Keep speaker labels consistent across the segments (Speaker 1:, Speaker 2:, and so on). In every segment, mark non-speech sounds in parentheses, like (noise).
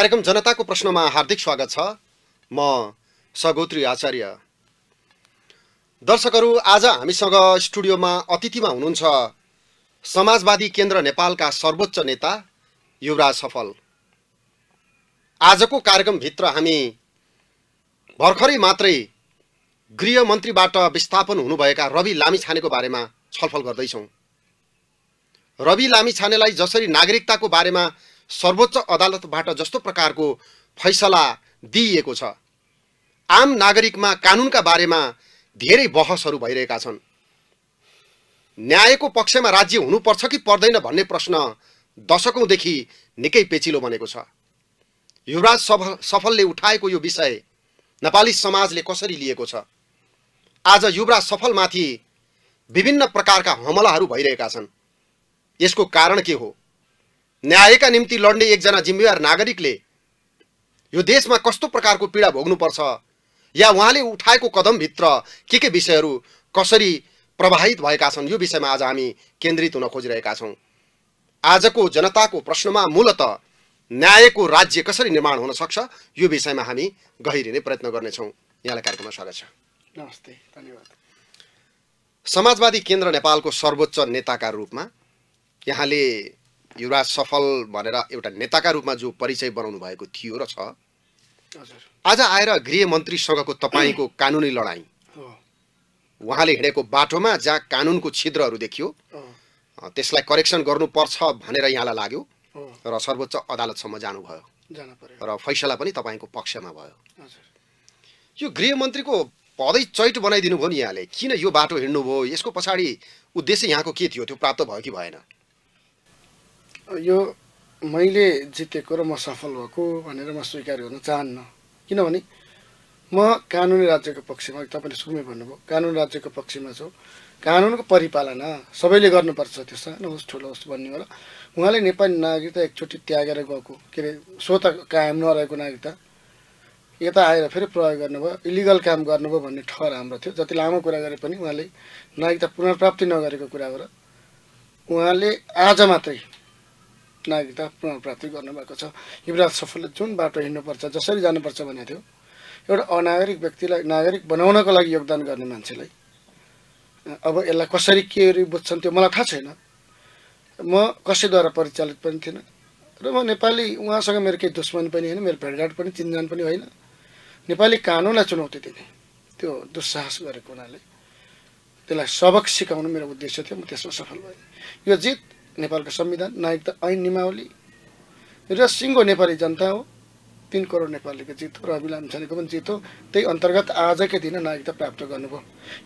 Speaker 1: कार्यक्रम जनताको प्रश्नमा हार्दिक स्वागत छ म सगोत्री आचार्य दर्शकहरू आज हामीसँग स्टुडियोमा अतिथिमा हुनुहुन्छ समाजवादी केन्द्र नेपालका सर्वोच्च नेता युवराज सफल आजको कार्यक्रमभित्र हामी भर्खरै मात्रै गृहमन्त्रीबाट विस्थापन हुनुभएका रवि लामिछानेको बारेमा छलफल गर्दैछौँ रवि लामिछानेलाई जसरी नागरिकताको बारेमा सर्वोच्च अदालतबाट जस्तो प्रकारको फैसला दिइएको छ आम नागरिकमा कानुनका बारेमा धेरै बहसहरू भइरहेका छन् न्यायको पक्षमा राज्य हुनुपर्छ कि पर्दैन भन्ने प्रश्न दशकौँदेखि निकै पेचिलो बनेको छ युवराज सफ सफलले उठाएको यो विषय नेपाली समाजले कसरी लिएको छ आज युवराज सफलमाथि विभिन्न प्रकारका हमलाहरू भइरहेका छन् यसको कारण के हो न्यायका निम्ति लड्ने एकजना जिम्मेवार नागरिकले यो देशमा कस्तो प्रकारको पीडा भोग्नुपर्छ या उहाँले उठाएको कदमभित्र के के विषयहरू कसरी प्रभावित भएका छन् यो विषयमा आज हामी केन्द्रित हुन खोजिरहेका छौँ आजको जनताको प्रश्नमा मूलत न्यायको राज्य कसरी निर्माण हुन सक्छ यो विषयमा हामी गहिरिने प्रयत्न गर्नेछौँ यहाँलाई कार्यक्रममा स्वागत छ
Speaker 2: नमस्ते धन्यवाद
Speaker 1: समाजवादी केन्द्र नेपालको सर्वोच्च नेताका रूपमा यहाँले युवराज सफल भनेर एउटा नेताका रूपमा जो परिचय बनाउनु भएको थियो र छ आज आएर गृहमन्त्रीसँगको तपाईँको कानुनी लडाइँ उहाँले हिँडेको बाटोमा जहाँ कानुनको छिद्रहरू देखियो त्यसलाई करेक्सन गर्नुपर्छ भनेर यहाँलाई लाग्यो र सर्वोच्च अदालतसम्म
Speaker 2: जानुभयो
Speaker 1: र फैसला पनि तपाईँको पक्षमा भयो यो गृहमन्त्रीको पदै चैट बनाइदिनु भयो नि यहाँले किन यो बाटो हिँड्नुभयो यसको पछाडि उद्देश्य यहाँको के थियो त्यो प्राप्त भयो कि भएन
Speaker 2: यो मैले जितेको र म सफल भएको भनेर म स्वीकार गर्न चाहन्न किनभने म कानुनी राज्यको पक्षमा तपाईँले सुरुमै भन्नुभयो कानुन राज्यको पक्षमा छु कानुनको परिपालना सबैले गर्नुपर्छ त्यो सानो होस् ठुलो होस् भन्ने होला उहाँले नेपाली नागरिकता एकचोटि त्यागेर गएको के अरे स्वत कायम नरहेको नागरिकता यता आएर फेरि प्रयोग गर्नुभयो इलिगल काम गर्नुभयो भन्ने ठहर हाम्रो थियो जति लामो कुरा गरे पनि उहाँले नागरिकता पुनर्प्राप्ति नगरेको कुरा हो र उहाँले आज मात्रै नागरिकता पुनर्प्राप्ति गर्नुभएको छ युवराज सफलले जुन बाटो हिँड्नुपर्छ जसरी जानुपर्छ भनेको थियो एउटा अनागरिक व्यक्तिलाई नागरिक बनाउनको लागि योगदान गर्ने मान्छेलाई अब यसलाई कसरी के बुझ्छन् त्यो मलाई थाहा छैन म कसैद्वारा परिचालित पनि थिइनँ र म नेपाली उहाँसँग मेरो केही दुश्मन पनि होइन मेरो भेटघाट पनि चिन्जान पनि होइन नेपाली कानुनलाई चुनौती दिने त्यो दुस्साहस गरेको हुनाले त्यसलाई सबक सिकाउनु मेरो उद्देश्य थियो म त्यसमा सफल भएँ यो जित नेपालको संविधान नागरिकता ऐन निमावली र सिङ्गो नेपाली जनता हो तिन करोड नेपालीको जित हो रवि लामछानेको पनि जित हो त्यही अन्तर्गत आजकै दिन नागरिकता प्राप्त गर्नुभयो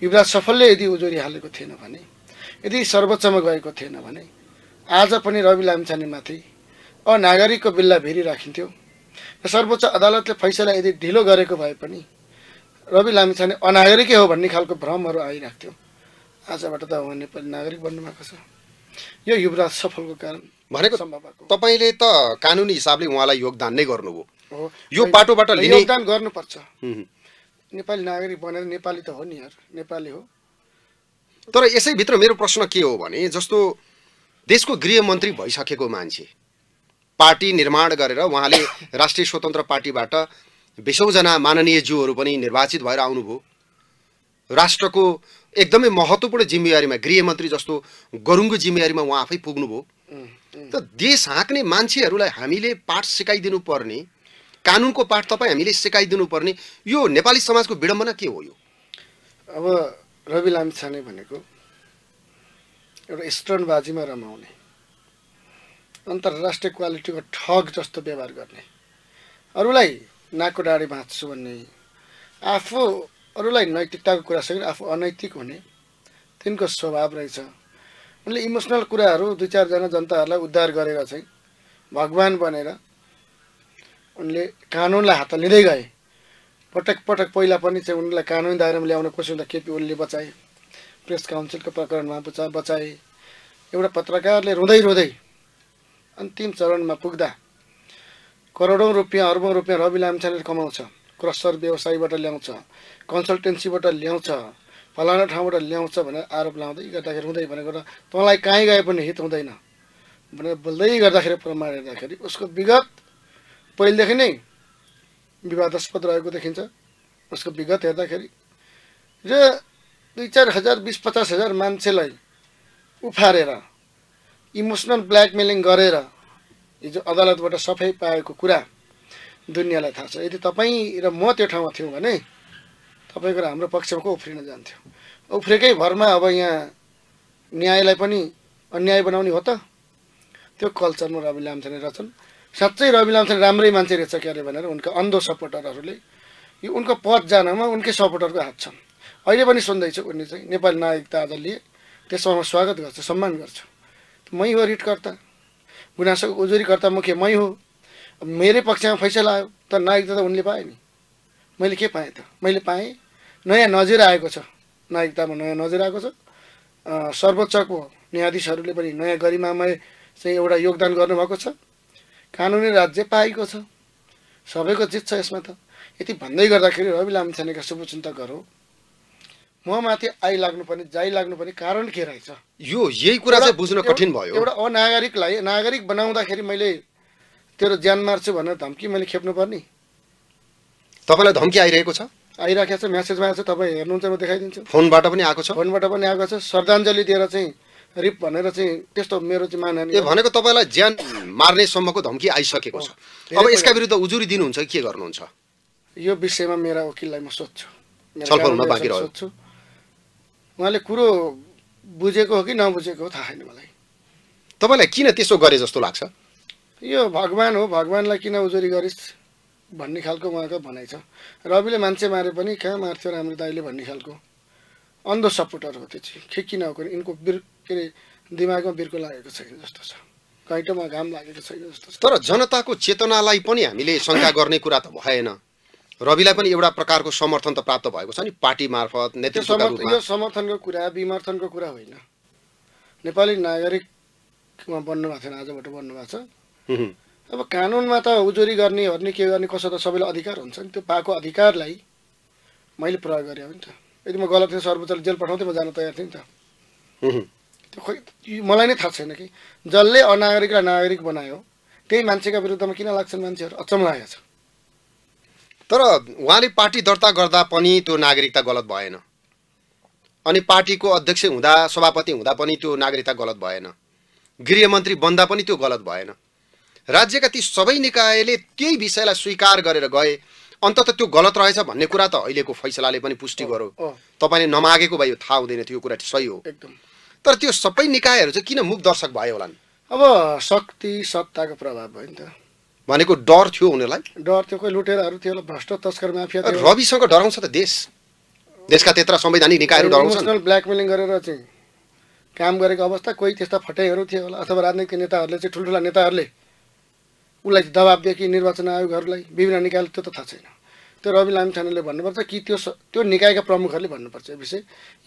Speaker 2: युवराज सफलले यदि उजुरी हालेको थिएन भने यदि सर्वोच्चमा गएको थिएन भने आज पनि रवि लामछानेमाथि अनागरिकको बिल्ला भेरी राखिन्थ्यो र सर्वोच्च अदालतले फैसला यदि ढिलो गरेको भए पनि रवि लामिछाने अनागरिकै हो भन्ने खालको भ्रमहरू आइरहेको थियो आजबाट त उहाँ नेपाली नागरिक बन्नुभएको छ यो युवराज सफलको कारण
Speaker 1: भनेको तपाईँले त कानुनी हिसाबले उहाँलाई योगदान नै गर्नुभयो यो पाटोबाट लिने योगदान
Speaker 2: गर्नुपर्छ नेपाली नागरिक बनेर नेपाली त हो नि यार नेपाली हो
Speaker 1: तर यसैभित्र मेरो प्रश्न के हो भने जस्तो देशको गृहमन्त्री भइसकेको मान्छे पार्टी निर्माण गरेर उहाँले (coughs) राष्ट्रिय स्वतन्त्र पार्टीबाट बिसौँजना माननीय ज्यूहरू पनि निर्वाचित भएर आउनुभयो राष्ट्रको एकदमै महत्त्वपूर्ण जिम्मेवारीमा गृहमन्त्री जस्तो गरुङको जिम्मेवारीमा उहाँ आफै पुग्नुभयो त देश हाँक्ने मान्छेहरूलाई हामीले पाठ सिकाइदिनु पर्ने कानुनको पाठ तपाईँ हामीले सिकाइदिनु पर्ने यो नेपाली समाजको विडम्बना के हो यो
Speaker 2: अब रवि लामिछाने भनेको एउटा स्टर्नबाजीमा रमाउने अन्तर्राष्ट्रिय क्वालिटीको ठग जस्तो व्यवहार गर्ने अरूलाई नाको डाँडी भाँच्छु भन्ने आफू अरूलाई नैतिकताको कुरा कुरासँग आफू अनैतिक हुने तिनको स्वभाव रहेछ उनले इमोसनल कुराहरू दुई चारजना जनताहरूलाई उद्धार गरेर चाहिँ भगवान् बनेर उनले कानुनलाई हात लिँदै गए पटक पटक पहिला पनि चाहिँ उनलाई कानुनी दायरामा ल्याउन कोसिस हुँदा केपी ओलीले बचाए प्रेस काउन्सिलको प्रकरणमा बचा बचाए एउटा पत्रकारले रुँदै रुँदै अन्तिम चरणमा पुग्दा करोडौँ रुपियाँ अर्बौँ रुपियाँ रवि लामिछानेले कमाउँछ क्रसर व्यवसायबाट ल्याउँछ कन्सल्टेन्सीबाट ल्याउँछ फलाना ठाउँबाट ल्याउँछ भनेर आरोप लाउँदै गर्दाखेरि हुँदै भनेको र तँलाई कहीँ गए पनि हित हुँदैन भनेर बोल्दै गर्दाखेरि प्रमाण हेर्दाखेरि उसको विगत पहिलेदेखि नै विवादास्पद रहेको देखिन्छ उसको विगत हेर्दाखेरि र दुई चार हजार बिस पचास हजार मान्छेलाई उफारेर इमोसनल ब्ल्याकमेलिङ गरेर हिजो अदालतबाट सफाइ पाएको कुरा दुनियाँलाई थाहा छ यदि तपाईँ र म त्यो ठाउँमा थियौँ भने तपाईँको र हाम्रो पक्षमा को उफ्रिन जान्थ्यो उफ्रेकै भरमा अब यहाँ न्यायलाई पनि अन्याय बनाउने हो त त्यो कल्चरमा रवि लामछाने रहेछन् साँच्चै रवि लामछाने राम्रै मान्छे रहेछ क्यारे भनेर उनका अन्धो सपोर्टरहरूले यो उनको पद जानमा उनकै सपोर्टरको हात छन् अहिले पनि सुन्दैछु उनले चाहिँ नेपाली नागरिकता आज लिए त्यसमा म स्वागत गर्छु सम्मान गर्छु मै हो रिटकर्ता गुनासोको उजुरीकर्ता मुख्य मै हो मेरै पक्षमा फैसला आयो तर नागरिकता त उनले पाएँ नि मैले के पाएँ त मैले पाएँ नयाँ नजर आएको छ नागरिकतामा नयाँ नजर आएको छ सर्वोच्चको न्यायाधीशहरूले पनि नयाँ गरिमामय चाहिँ एउटा योगदान गर्नुभएको छ कानुनी राज्य पाएको छ सबैको जित छ यसमा त यति भन्दै गर्दाखेरि रवि लामछानेका शुभचिन्तकहरू म माथि आइलाग्नुपर्ने जाइ लाग्नुपर्ने कारण के रहेछ
Speaker 1: यो यही कुरा चाहिँ बुझ्न कठिन भयो एउटा
Speaker 2: अनागरिकलाई नागरिक बनाउँदाखेरि मैले तेरो ज्यान मार्छु भनेर धम्की मैले खेप्नु खेप्नुपर्ने
Speaker 1: तपाईँलाई धम्की आइरहेको
Speaker 2: छ आइरहेको छ म्यासेजमा आएको छ तपाईँ हेर्नुहुन्छ म देखाइदिन्छु फोनबाट पनि आएको छ फोनबाट पनि आएको छ श्रद्धाञ्जली दिएर चाहिँ रिप भनेर चाहिँ त्यस्तो मेरो चाहिँ ए भनेको
Speaker 1: तपाईँलाई ज्यान मार्नेसम्मको धम्की आइसकेको छ
Speaker 2: अब यसका विरुद्ध उजुरी दिनुहुन्छ के गर्नुहुन्छ यो विषयमा मेरा वकिललाई म सोध्छु छलफलमा बाँकी सोध्छु उहाँले कुरो बुझेको हो कि नबुझेको हो थाहा छैन मलाई तपाईँलाई किन त्यसो
Speaker 1: गरे जस्तो लाग्छ
Speaker 2: यो भगवान् हो भगवान्लाई किन उजुरी गरिस् भन्ने खालको उहाँको भनाइ छ रविले मान्छे मारे पनि कहाँ मार्थ्यो राम्रो दाइले भन्ने खालको अन्ध सपोर्टर हो त्यो चाहिँ के किन हो यिनको बिर के अरे दिमागमा बिर्को लागेको छैन जस्तो छ घैँटोमा घाम लागेको छैन जस्तो छ
Speaker 1: तर जनताको चेतनालाई पनि हामीले शङ्का गर्ने कुरा त भएन रविलाई पनि एउटा प्रकारको समर्थन त प्राप्त भएको छ नि पार्टी मार्फत नेतृत्व यो
Speaker 2: समर्थनको कुरा विमर्थनको कुरा होइन नेपाली नागरिकमा बन्नुभएको छैन आजबाट बन्नुभएको छ अब कानुनमा त उजुरी गर्ने ओर्ने के गर्ने कसो त सबैलाई अधिकार हुन्छ नि त्यो पाएको अधिकारलाई मैले प्रयोग गरेँ हो नि त यदि म गलत थिएँ सर्वोच्चले जेल पठाउँथेँ म जान तयार थिएँ नि त त्यो खोइ मलाई नै थाहा छैन कि जसले अनागरिकलाई नागरिक बनायो त्यही मान्छेका विरुद्धमा किन लाग्छन् मान्छेहरू अचम्म लागेको छ
Speaker 1: तर उहाँले पार्टी दर्ता गर्दा पनि त्यो नागरिकता गलत भएन अनि पार्टीको अध्यक्ष हुँदा सभापति हुँदा पनि त्यो नागरिकता गलत भएन गृहमन्त्री बन्दा पनि त्यो गलत भएन राज्यका ती सबै निकायले त्यही विषयलाई स्वीकार गरेर गए अन्तत त्यो गलत रहेछ भन्ने कुरा त अहिलेको फैसलाले पनि पुष्टि गर्यो तपाईँले नमागेको भयो थाहा हुँदैन थियो यो कुरा सही हो एकदम तर त्यो सबै निकायहरू चाहिँ किन मुख दर्शक भयो होला नि अब
Speaker 2: शक्ति सत्ताको प्रभाव भयो नि त
Speaker 1: भनेको डर थियो उनीहरूलाई
Speaker 2: डर थियो कोही लुटेराहरू थियो भ्रष्ट तस्कर माफिया रविसँग
Speaker 1: डराउँछ त देश देशका त्यत्र संवैधानिक निकायहरू डराउँछ
Speaker 2: ब्ल्याकमेलिङ गरेर चाहिँ काम गरेको अवस्था कोही त्यस्ता फटेहरू थियो होला अथवा राजनीतिक नेताहरूले चाहिँ ठुल्ठुला नेताहरूले उसलाई दबाब दियो कि निर्वाचन आयोगहरूलाई विभिन्न निकायले त्यो त थाहा छैन त्यो रवि लामिछानेले भन्नुपर्छ कि त्यो त्यो निकायका प्रमुखहरूले भन्नुपर्छ यो विषय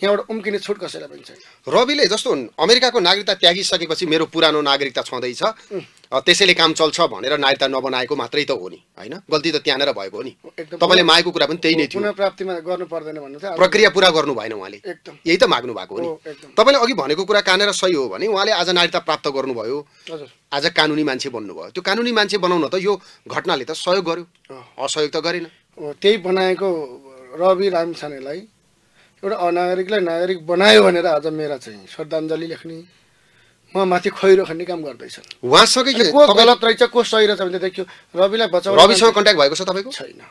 Speaker 2: यहाँबाट उम्किने छुट कसैलाई पनि छैन
Speaker 1: रविले जस्तो अमेरिकाको नागरिकता त्यागिसकेपछि मेरो पुरानो नागरिकता छँदैछ त्यसैले काम चल्छ भनेर नायरता नबनाएको मात्रै त हो नि होइन गल्ती त त्यहाँनिर भएको हो नि
Speaker 2: तपाईँले मागेको कुरा पनि त्यही नै थियो गर्नु पर्दैन प्रक्रिया पुरा
Speaker 1: गर्नु भएन उहाँले यही त माग्नु भएको हो नि तपाईँले अघि भनेको कुरा कहाँनिर सही हो भने उहाँले आज नागरिकता प्राप्त गर्नुभयो आज कानुनी मान्छे बन्नुभयो त्यो कानुनी मान्छे बनाउन त यो घटनाले त सहयोग
Speaker 2: गर्यो असहयोग त गरेन त्यही बनाएको रवि रामछानेलाई एउटा अनागरिकलाई नागरिक बनायो भनेर आज मेरा चाहिँ श्रद्धाञ्जली लेख्ने माथि खैरो खन्ने काम गर्दैछन्
Speaker 1: उहाँसँगै को गलत
Speaker 2: रहेछ को सही रहेछ भने देख्यो रविलाई बचाउनु रविसँग कन्ट्याक्ट भएको छ तपाईँको छैन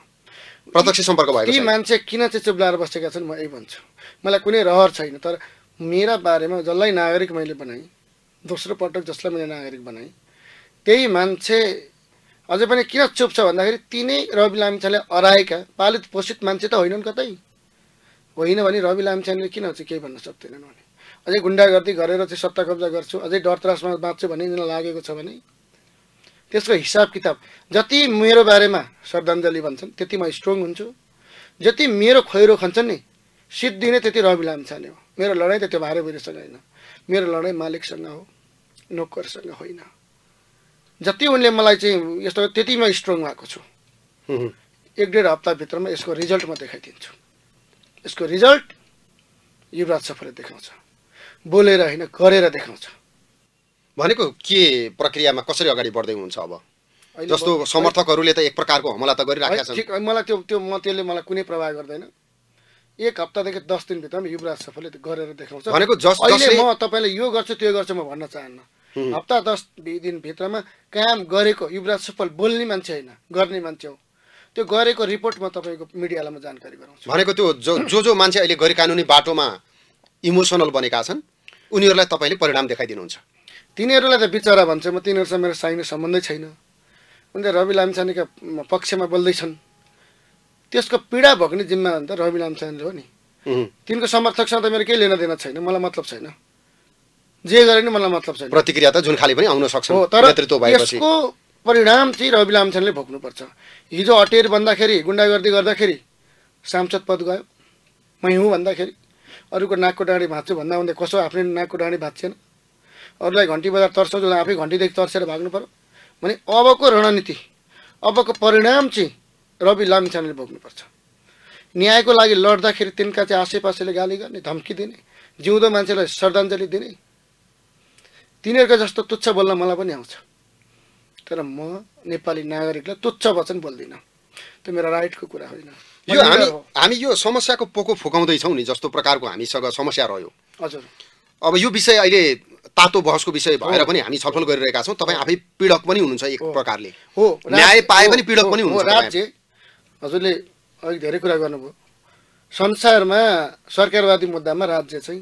Speaker 1: प्रत्यक्ष सम्पर्क भएको ती
Speaker 2: मान्छे किन चाहिँ चुप्लाएर बसेका छन् म यही भन्छु मलाई कुनै रहर छैन तर मेरा बारेमा जसलाई नागरिक मैले बनाएँ दोस्रो पटक जसलाई मैले नागरिक बनाएँ त्यही मान्छे अझै पनि किन चुप छ भन्दाखेरि तिनै रवि लामिछाले अराएका पालित पोषित मान्छे त होइनन् कतै होइन भने रवि लामिछाने किन चाहिँ केही भन्न सक्दैनन् भने अझै गुन्डागर्दी गरेर चाहिँ सत्ता कब्जा गर्छु अझै डर त्रासमा बाँच्छु भन्ने यिनीलाई लागेको छ भने त्यसको हिसाब किताब जति मेरो बारेमा श्रद्धाञ्जली भन्छन् त्यति म स्ट्रङ हुन्छु जति मेरो खोइरो खन्छन् नि सिद्धि नै त्यति रवि लाम्छाने हो मेरो लडाइँ त त्यो भारे बुढीसँग होइन मेरो लडाइँ मालिकसँग हो नोकरसँग होइन जति उनले मलाई चाहिँ यस्तो त्यति म स्ट्रङ भएको छु एक डेढ हप्ताभित्रमा यसको रिजल्ट म देखाइदिन्छु यसको रिजल्ट युवराज सफरले देखाउँछ बोलेर होइन गरेर देखाउँछ भनेको के
Speaker 1: प्रक्रियामा कसरी अगाडि बढ्दै हुन्छ अब
Speaker 2: जस्तो समर्थकहरूले
Speaker 1: त एक प्रकारको हमला त गरिराखेका छन्
Speaker 2: मलाई त्यो त्यो म त्यसले मलाई कुनै प्रभाव गर्दैन एक हप्तादेखि दस दिनभित्रमा युवराज सफलले गरेर देखाउँछ भनेको जस अहिले म तपाईँले यो गर्छु त्यो गर्छु म भन्न चाहन्न हप्ता दस दिनभित्रमा काम गरेको युवराज सफल बोल्ने मान्छे होइन गर्ने मान्छे हो त्यो गरेको रिपोर्ट म तपाईँको मिडियालाई म जानकारी गराउँछु
Speaker 1: भनेको त्यो जो जो मान्छे अहिले गैर कानुनी बाटोमा
Speaker 2: इमोसनल बनेका छन् उनीहरूलाई तपाईँले परिणाम देखाइदिनुहुन्छ तिनीहरूलाई त बिचरा भन्छ म तिनीहरूसँग मेरो साइनो सम्बन्धै छैन उनले रवि लामछानेका पक्षमा बोल्दैछन् त्यसको पीडा भोग्ने जिम्मा त रवि लामिछाने हो नि तिनको समर्थकसँग त मेरो केही दिन छैन मलाई मतलब छैन जे गरे नि मलाई मतलब छैन प्रतिक्रिया त जुन खालि पनि आउन सक्छ तर यसको परिणाम चाहिँ रवि लामछानेले भोग्नुपर्छ हिजो अटेर भन्दाखेरि गुन्डागर्दी गर्दाखेरि सांसद पद गयो मै हुँ भन्दाखेरि अरूको नाकको डाँडी भाँच्छु भन्दा भन्दै कसो आफ्नै नाकको डाँडी भाँच्छेन अरूलाई घन्टी बजार जसलाई आफै घन्टीदेखि तर्सेर भाग्नु पर्यो भने अबको रणनीति अबको परिणाम चाहिँ रवि लामिछानेले भोग्नुपर्छ न्यायको लागि लड्दाखेरि तिनका चाहिँ पासेले गाली गर्ने धम्की दिने जिउँदो मान्छेलाई श्रद्धाञ्जली दिने तिनीहरूको जस्तो तुच्छ बोल्न मलाई पनि आउँछ तर म नेपाली नागरिकलाई तुच्छ वचन बोल्दिनँ त्यो मेरो राइटको कुरा होइन यो
Speaker 1: हामी हामी यो समस्याको पोको फुकाउँदैछौँ नि जस्तो प्रकारको हामीसँग समस्या रह्यो हजुर अब यो विषय अहिले तातो बहसको विषय भएर पनि हामी छलफल गरिरहेका छौँ तपाईँ आफै पीडक पनि हुनुहुन्छ एक प्रकारले हो न्याय पाए पनि पीडक पनि हुनुहुन्छ राज्य
Speaker 2: हजुरले अलिक धेरै कुरा गर्नुभयो संसारमा सरकारवादी मुद्दामा राज्य चाहिँ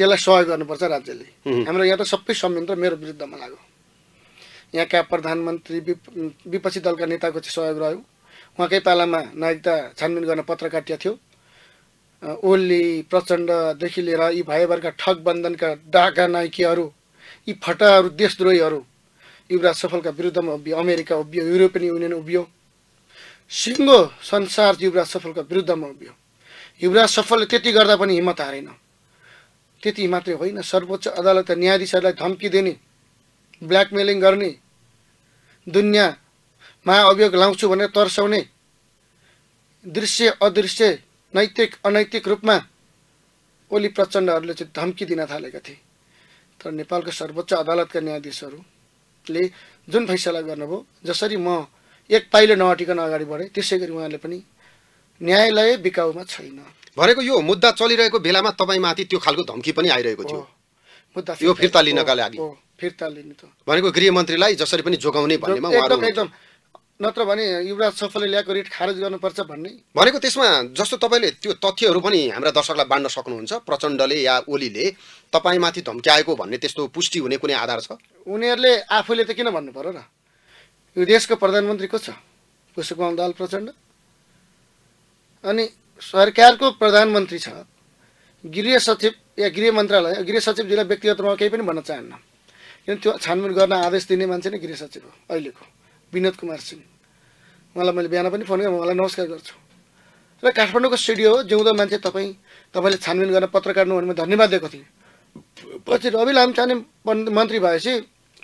Speaker 2: त्यसलाई सहयोग गर्नुपर्छ राज्यले हाम्रो यहाँ त सबै संयन्त्र मेरो विरुद्धमा लाग्यो यहाँका प्रधानमन्त्री विपक्षी दलका नेताको चाहिँ सहयोग रह्यो उहाँकै पालामा नागरिकता छानबिन गर्न पत्र काटिया थियो ओली प्रचण्डदेखि लिएर यी भाइबरका ठगबन्धनका डाका नाइकीहरू यी फटाहरू देशद्रोहीहरू युवराज सफलका विरुद्धमा उभियो अमेरिका उभियो युरोपियन युनियन उभियो सिङ्गो संसार युवराज सफलका विरुद्धमा उभियो युवराज सफलले त्यति गर्दा पनि हिम्मत हारेन त्यति मात्रै होइन सर्वोच्च अदालत न्यायाधीशहरूलाई धम्की दिने ब्ल्याकमेलिङ गर्ने दुनियाँ महाअभियोग लाउँछु भनेर तर्साउने दृश्य अदृश्य नैतिक अनैतिक रूपमा ओली प्रचण्डहरूले चाहिँ धम्की दिन थालेका थिए तर नेपालको सर्वोच्च अदालतका न्यायाधीशहरूले जुन फैसला गर्नुभयो जसरी म एक पाइलो नअटिकन अगाडि बढेँ त्यसै गरी उहाँले पनि न्यायालय बिकाउमा छैन
Speaker 1: भनेको यो मुद्दा चलिरहेको बेलामा तपाईँमाथि त्यो खालको धम्की पनि आइरहेको थियो
Speaker 2: मुद्दा यो फिर्ता लिनका लागि फिर्ता लिनु त
Speaker 1: भनेको गृहमन्त्रीलाई जसरी पनि जोगाउने भन्नेमा एकदम
Speaker 2: नत्र भने युवराज सफलले ल्याएको रिट खारेज गर्नुपर्छ भन्ने
Speaker 1: भनेको त्यसमा जस्तो तपाईँले त्यो तथ्यहरू पनि हाम्रा दर्शकलाई बाँड्न सक्नुहुन्छ प्रचण्डले या ओलीले तपाईँमाथि धम्क्याएको भन्ने त्यस्तो पुष्टि हुने कुनै आधार छ
Speaker 2: उनीहरूले आफूले त किन भन्नु पर्यो र यो देशको प्रधानमन्त्री को छ पुष्पकमल दाल प्रचण्ड अनि सरकारको प्रधानमन्त्री छ गृह सचिव या गृह मन्त्रालय गृह सचिव सचिवजीलाई रूपमा केही पनि भन्न चाहन्न किन त्यो छानबिन गर्न आदेश दिने मान्छे नै गृह सचिव हो अहिलेको विनोद कुमार सिंह उहाँलाई मैले बिहान पनि फोन गरेँ उहाँलाई नमस्कार गर्छु र काठमाडौँको स्टुडियो हो जिउँदो मान्छे तपाईँ तपाईँले छानबिन गरेर पत्रकार हुनु म धन्यवाद दिएको थिएँ पछि रवि लामछाने मन्त्री भएपछि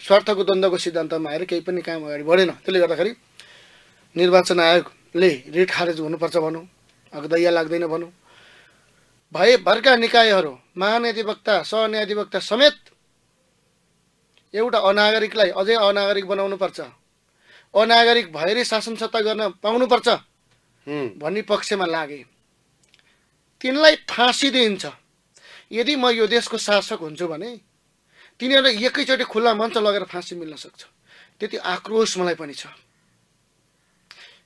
Speaker 2: स्वार्थको द्वन्द्वको सिद्धान्तमा आएर केही पनि काम अगाडि बढेन त्यसले गर्दाखेरि निर्वाचन आयोगले रिट खारेज हुनुपर्छ भनौँ दैया लाग्दैन भनौँ भए भरका निकायहरू महान्याधिवक्ता सहन्याधिवक्ता समेत एउटा अनागरिकलाई अझै अनागरिक बनाउनुपर्छ अनागरिक भएरै शासन सत्ता गर्न पाउनुपर्छ भन्ने पक्षमा लागे तिनलाई फाँसी दिइन्छ यदि म यो देशको शासक हुन्छु भने तिनीहरूलाई एकैचोटि खुल्ला मञ्च लगेर फाँसी मिल्न सक्छ त्यति आक्रोश मलाई पनि छ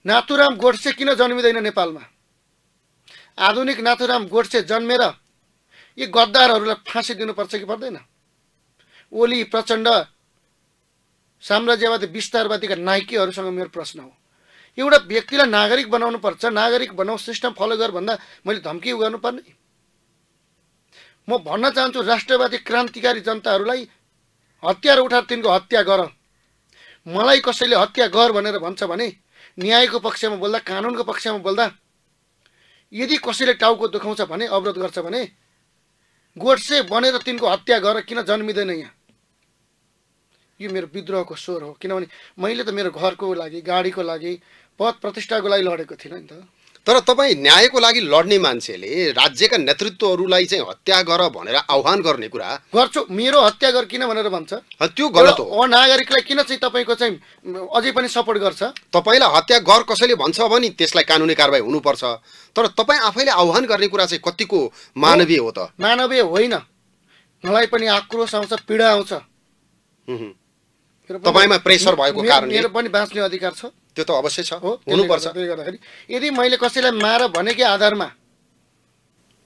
Speaker 2: नाथुराम गोडसे किन जन्मिँदैन नेपालमा आधुनिक नाथुराम गोडसे जन्मेर यी गद्दारहरूलाई फाँसी दिनुपर्छ कि पर्दैन ओली प्रचण्ड साम्राज्यवादी विस्तारवादीका नायकीहरूसँग मेरो प्रश्न हो एउटा व्यक्तिलाई नागरिक बनाउनु पर्छ नागरिक बनाऊ सिस्टम फलो गर भन्दा मैले धम्की गर्नुपर्ने म भन्न चाहन्छु राष्ट्रवादी क्रान्तिकारी जनताहरूलाई हतियार उठाएर तिनको हत्या गर मलाई कसैले हत्या गर भनेर भन्छ भने न्यायको पक्षमा बोल्दा कानुनको पक्षमा बोल्दा यदि कसैले टाउको दुखाउँछ भने अवरोध गर्छ भने गोडसे बनेर तिनको हत्या गर किन जन्मिँदैन यहाँ यो मेरो विद्रोहको स्वर हो किनभने मैले त मेरो घरको लागि गाडीको लागि पद प्रतिष्ठाको लागि लडेको थिइनँ नि त
Speaker 1: तर तपाईँ न्यायको लागि लड्ने मान्छेले राज्यका नेतृत्वहरूलाई
Speaker 2: चाहिँ हत्या गर
Speaker 1: भनेर आह्वान गर्ने कुरा
Speaker 2: गर्छु मेरो हत्या गर किन भनेर भन्छ त्यो गलत हो अनागरिकलाई किन चाहिँ तपाईँको चाहिँ अझै पनि सपोर्ट गर्छ तपाईँलाई हत्या गर कसैले भन्छ
Speaker 1: भने त्यसलाई कानुनी कारवाही हुनुपर्छ तर तपाईँ आफैले आह्वान गर्ने कुरा चाहिँ कतिको मानवीय हो त
Speaker 2: मानवीय होइन मलाई पनि आक्रोश आउँछ पीडा आउँछ तपाईँमा प्रेसर भएको कारण मेरो पनि बाँच्ने अधिकार छ त्यो त अवश्य छ हुनुपर्छ त्यसले गर्दाखेरि यदि मैले कसैलाई मार भनेकै आधारमा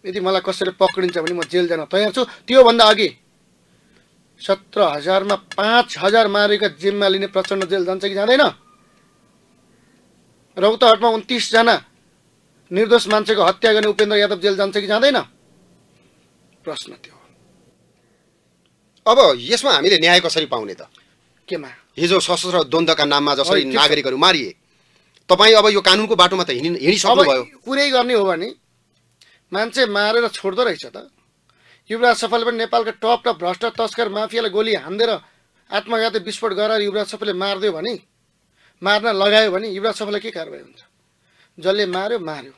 Speaker 2: यदि मलाई कसैले पक्रिन्छ भने म जेल जान तयार छु त्योभन्दा अघि सत्र हजारमा पाँच हजार मारेका जिम्मा लिने प्रचण्ड जेल जान्छ कि जाँदैन रौतहटमा उन्तिसजना निर्दोष मान्छेको हत्या गर्ने उपेन्द्र यादव जेल जान्छ कि जाँदैन प्रश्न त्यो अब यसमा हामीले न्याय कसरी पाउने त केमा
Speaker 1: हिजो सशस्त्र द्वन्द्वका नाममा जसरी नागरिकहरू मारिए तपाईँ अब यो कानुनको बाटोमा त हिँडि हिँडिसक्नुभयो
Speaker 2: कुरै गर्ने हो भने मान्छे मारेर छोड्दो रहेछ त युवराज सफल पनि नेपालका टप टप भ्रष्ट तस्कर माफियालाई गोली हान्देर आत्मघाती विस्फोट गराएर युवराज सफलले मारिदियो भने मार्न लगायो भने युवराज सफललाई के कारवाही हुन्छ जसले मार्यो मार्यो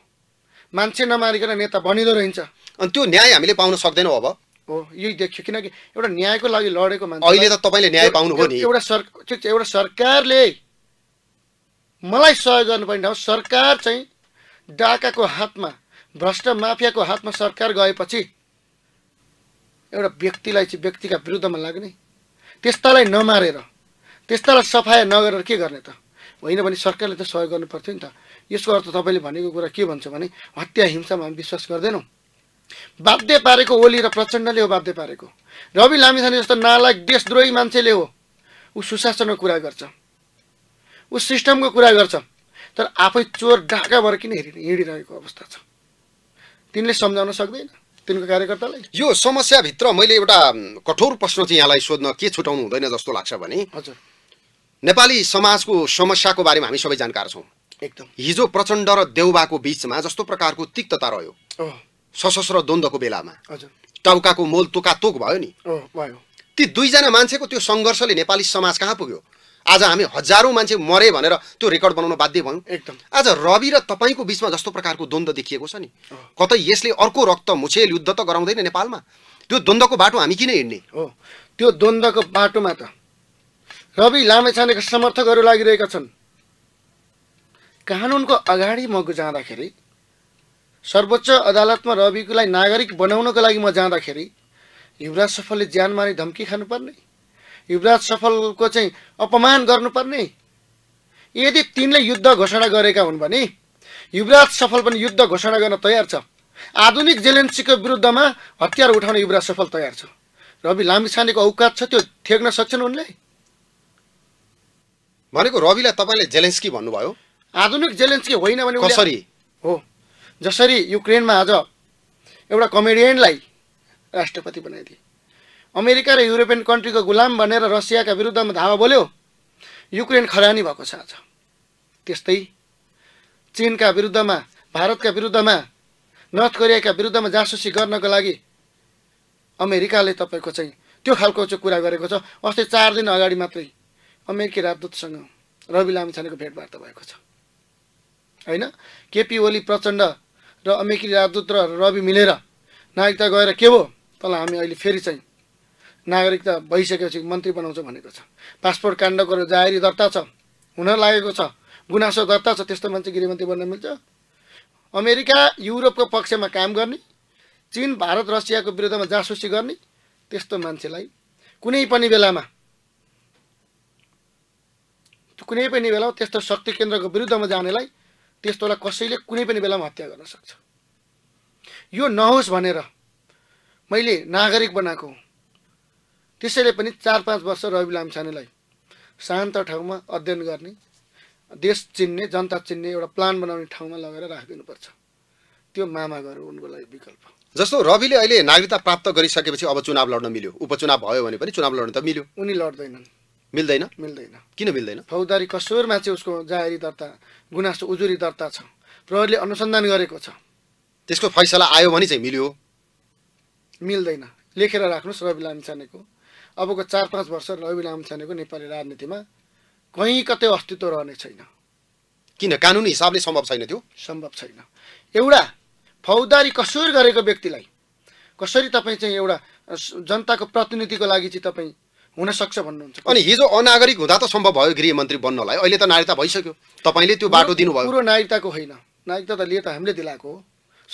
Speaker 2: मान्छे नमारिकन नेता बनिँदो रहन्छ अनि त्यो न्याय हामीले पाउन सक्दैनौँ अब हो यो देख्यो किनकि एउटा न्यायको लागि लडेको मान्छे अहिले त तपाईँले न्याय पाउनु हो नि एउटा सरकार एउटा सरकारले मलाई सहयोग गर्नुपर्ने ठाउँ सरकार चाहिँ डाकाको हातमा भ्रष्ट माफियाको हातमा सरकार गएपछि एउटा व्यक्तिलाई चाहिँ व्यक्तिका विरुद्धमा लाग्ने त्यस्तालाई नमारेर त्यस्तालाई सफाया नगरेर के गर्ने त होइन भने सरकारले त सहयोग गर्नु पर्थ्यो नि त यसको अर्थ तपाईँले भनेको कुरा के भन्छ भने हत्या हिंसामा हामी विश्वास गर्दैनौँ बाध्य पारेको ओली र प्रचण्डले हो बाध्य पारेको रवि लामिछाने जस्तो नालायक देशद्रोही मान्छेले हो ऊ सुशासनको कुरा गर्छ ऊ सिस्टमको कुरा गर्छ तर आफै चोर भएर किन हेरि हिँडिरहेको अवस्था छ तिनले सम्झाउन सक्दैन तिनको कार्यकर्तालाई
Speaker 1: यो समस्याभित्र मैले एउटा कठोर प्रश्न चाहिँ यहाँलाई सोध्न के छुटाउनु हुँदैन जस्तो लाग्छ भने हजुर नेपाली समाजको समस्याको बारेमा हामी सबै जानकार छौँ एकदम हिजो प्रचण्ड र देउबाको बिचमा जस्तो प्रकारको तिक्तता रह्यो सशस्त्र द्वन्द्वको बेलामा टाउकाको मोल तोका तोक भयो नि ती दुईजना मान्छेको त्यो सङ्घर्षले नेपाली समाज कहाँ पुग्यो आज हामी हजारौँ मान्छे मरे भनेर त्यो रेकर्ड बनाउन बाध्य भयौँ एकदम आज रवि र तपाईँको बिचमा जस्तो प्रकारको द्वन्द्व देखिएको छ नि कतै यसले अर्को रक्त मुछेल युद्ध त गराउँदैन
Speaker 2: नेपालमा त्यो द्वन्द्वको बाटो हामी किन हिँड्ने हो त्यो द्वन्द्वको बाटोमा त रवि लामेछानेका समर्थकहरू लागिरहेका छन् कानुनको अगाडि म जाँदाखेरि सर्वोच्च अदालतमा रविलाई नागरिक बनाउनको लागि म जाँदाखेरि युवराज सफलले ज्यान माने धम्की खानुपर्ने युवराज सफलको चाहिँ अपमान गर्नुपर्ने यदि तिनले युद्ध घोषणा गरेका हुन् भने युवराज सफल पनि युद्ध घोषणा गर्न तयार छ आधुनिक जेलेन्सीको विरुद्धमा हतियार उठाउन युवराज सफल तयार छ रवि लामिछानेको औकात छ त्यो ठेक्न सक्छन् उनले भनेको रविलाई तपाईँले जेलेन्स्की भन्नुभयो आधुनिक जेलेन्स्की होइन भने कसरी हो जसरी युक्रेनमा आज एउटा कमेडियनलाई राष्ट्रपति बनाइदिए अमेरिका र युरोपियन कन्ट्रीको गुलाम बनेर रसियाका विरुद्धमा धावा बोल्यो युक्रेन खरानी भएको छ आज त्यस्तै चिनका विरुद्धमा भारतका विरुद्धमा नर्थ कोरियाका विरुद्धमा जासुसी गर्नको लागि अमेरिकाले तपाईँको चाहिँ त्यो खालको चाहिँ कुरा गरेको छ अस्ति चार दिन अगाडि मात्रै अमेरिकी राजदूतसँग रवि लामिछानेको भेटवार्ता भएको छ होइन केपी ओली प्रचण्ड र अमेरिकी राजदूत र रवि मिलेर नागरिकता गएर के भयो तँलाई हामी अहिले फेरि चाहिँ नागरिकता भइसकेपछि मन्त्री बनाउँछ भनेको छ पासपोर्ट काण्ड गरेर जाहेरी दर्ता छ हुन लागेको छ गुनासो दर्ता छ त्यस्तो मान्छे गृहमन्त्री बन्न मिल्छ अमेरिका युरोपको पक्षमा काम गर्ने चिन भारत रसियाको विरुद्धमा जासुसी गर्ने त्यस्तो मान्छेलाई कुनै पनि बेलामा कुनै पनि बेला त्यस्तो शक्ति केन्द्रको विरुद्धमा जानेलाई त्यस्तोलाई कसैले कुनै पनि बेलामा हत्या गर्न सक्छ यो नहोस् भनेर मैले नागरिक बनाएको हुँ त्यसैले पनि चार पाँच वर्ष रवि लामछानेलाई शान्त ठाउँमा अध्ययन गर्ने देश चिन्ने जनता चिन्ने एउटा प्लान बनाउने ठाउँमा लगेर राखिदिनुपर्छ त्यो मामा घर उनको लागि विकल्प
Speaker 1: जस्तो रविले अहिले नागरिकता प्राप्त गरिसकेपछि अब चुनाव लड्न मिल्यो उपचुनाव भयो भने पनि चुनाव लड्न त मिल्यो
Speaker 2: उनी लड्दैनन् मिल्दैन मिल्दैन किन मिल्दैन फौजदारी कसुरमा चाहिँ उसको जाहेरी दर्ता गुनासो उजुरी दर्ता छ प्रहरीले अनुसन्धान गरेको छ त्यसको फैसला आयो भने चाहिँ मिल्यो मिल्दैन लेखेर राख्नुहोस् रवि लामिछानेको अबको चार पाँच वर्ष रवि लामिछानेको नेपाली राजनीतिमा कहीँ कतै अस्तित्व रहने छैन किन कानुनी हिसाबले सम्भव छैन त्यो सम्भव छैन एउटा फौजदारी कसुर गरेको व्यक्तिलाई कसरी तपाईँ चाहिँ एउटा जनताको प्रतिनिधिको लागि चाहिँ तपाईँ हुनसक्छ भन्नुहुन्छ अनि हिजो
Speaker 1: अनागरिक हुँदा त सम्भव भयो गृहमन्त्री बन्नलाई अहिले त नागरिकता भइसक्यो तपाईँले त्यो बाटो दिनुभयो पुरो
Speaker 2: नागरिकताको होइन नागरिकता त लिए त हामीले दिलाएको हो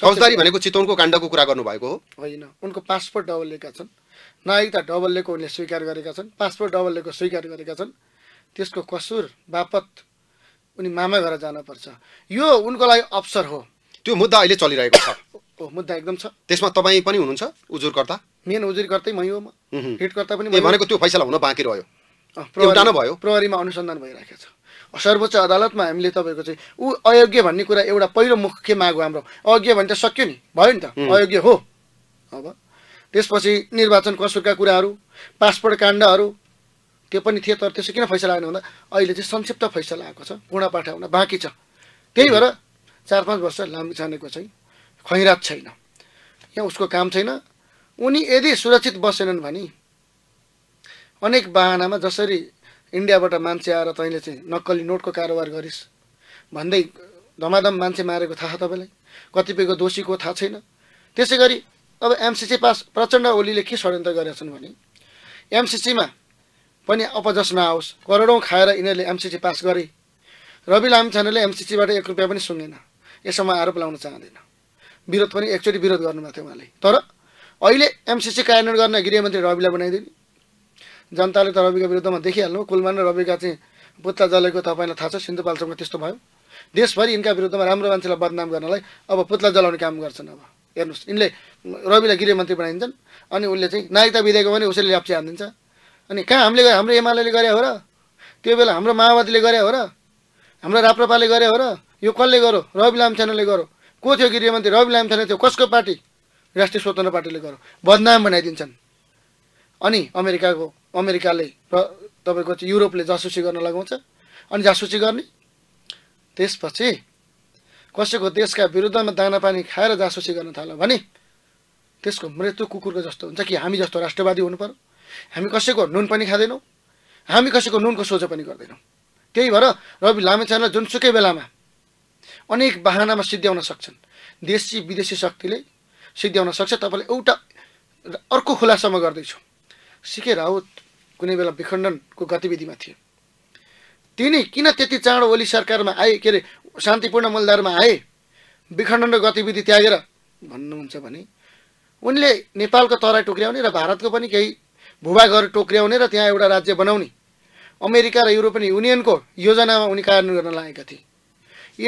Speaker 2: फौजदारी भनेको
Speaker 1: चितवनको काण्डको कुरा गर्नुभएको हो
Speaker 2: होइन उनको पासपोर्ट डबल लिएका छन् नागरिकता डबल लिएको उनले स्वीकार गरेका छन् पासपोर्ट डबल लिएको स्वीकार गरेका छन् त्यसको कसुर बापत उनी मामा घर जानुपर्छ यो
Speaker 1: उनको लागि अवसर हो त्यो मुद्दा अहिले चलिरहेको
Speaker 2: छ (coughs) मुद्दा एकदम छ
Speaker 1: त्यसमा तपाईँ पनि हुनुहुन्छ उजुरकर्ता मेन उजुरी गर्दै मै हो म हिटकर्ता पनि भनेको त्यो फैसला हुन बाँकी रह्यो एउटा भयो
Speaker 2: प्रहरीमा अनुसन्धान भइराखेको छ सर्वोच्च अदालतमा हामीले तपाईँको चाहिँ ऊ अयोग्य भन्ने कुरा एउटा पहिलो मुख्य माग हो हाम्रो अयोग्य भने त सक्यो नि भयो नि त अयोग्य हो अब त्यसपछि निर्वाचन कसुरका कुराहरू पासपोर्ट काण्डहरू त्यो पनि थिए तर त्यसो किन फैसला आएन भन्दा अहिले चाहिँ संक्षिप्त फैसला आएको छ पूर्ण पाठ हुन बाँकी छ त्यही भएर चार पाँच वर्ष लामो छानेको चाहिँ खैरात छैन यहाँ उसको काम छैन उनी यदि सुरक्षित बसेनन् भने अनेक बाहनामा जसरी इन्डियाबाट मान्छे आएर तैँले चाहिँ नक्कली नोटको कारोबार गरिस् भन्दै धमाधम मान्छे मारेको थाहा तपाईँलाई कतिपयको दोषीको थाहा छैन त्यसै गरी अब एमसिसी पास प्रचण्ड ओलीले के षड्यन्त्र गरेका छन् भने एमसिसीमा पनि अपजस नआओस् करोडौँ खाएर यिनीहरूले एमसिसी पास गरे रवि लामिछानेले एमसिसीबाट एक रुपियाँ पनि सुँगेन यसमा आरोप लाउन चाहँदैन विरोध पनि एकचोटि विरोध गर्नुभएको थियो उहाँले तर अहिले एमसिसी कार्यान्वयन गर्न गृहमन्त्री रविलाई बनाइदिने जनताले त रविका विरुद्धमा देखिहाल्नु कुलमान र रविका चाहिँ पुत्ता जलेको तपाईँलाई थाहा छ सिन्धुपाल्चोकमा त्यस्तो भयो देशभरि यिनका विरुद्धमा राम्रो मान्छेलाई बदनाम गर्नलाई अब पुत्ला जलाउने काम गर्छन् अब हेर्नुहोस् यिनले रविलाई गृहमन्त्री बनाइदिन्छन् अनि उसले चाहिँ नागरिकता विधेयक भने उसैले ल्याप्चे हानिदिन्छ अनि कहाँ हामीले हाम्रो एमाले गरे हो र त्यो बेला हाम्रो माओवादीले गरे हो र हाम्रो राप्रपाले गरे हो र यो कसले गर्यो रवि लामछानेले गर्यो को थियो गृहमन्त्री रवि लामछाने थियो कसको पार्टी राष्ट्रिय स्वतन्त्र पार्टीले गरौँ बदनाम बनाइदिन्छन् अनि अमेरिकाको अमेरिकाले तपाईँको चाहिँ युरोपले जासुसी गर्न लगाउँछ अनि जासुसी गर्ने त्यसपछि कसैको देशका विरुद्धमा दाना पानी खाएर जासुसी गर्न थाल्यो भने त्यसको मृत्यु कुकुरको जस्तो हुन्छ कि हामी जस्तो राष्ट्रवादी हुनु पऱ्यो हामी कसैको नुन पनि खाँदैनौँ हामी कसैको नुनको सोझो पनि गर्दैनौँ त्यही भएर रवि चाहिँ जुनसुकै बेलामा अनेक बाहनामा सिद्ध्याउन सक्छन् देशी विदेशी शक्तिले सिद्ध्याउन सक्छ तपाईँले एउटा अर्को खुलासामा गर्दैछु सिके राउत कुनै बेला विखण्डनको गतिविधिमा थिए तिनी किन त्यति चाँडो ओली सरकारमा आए के अरे शान्तिपूर्ण मूलधारमा आए विखण्डन र गतिविधि त्यागेर भन्नुहुन्छ भने उनले नेपालको तराई टोक्र्याउने र भारतको पनि केही भूभागहरू टोक्र्याउने र त्यहाँ एउटा राज्य बनाउने अमेरिका र युरोपियन युनियनको योजनामा उनी कार्यान्वयन गर्न लागेका थिए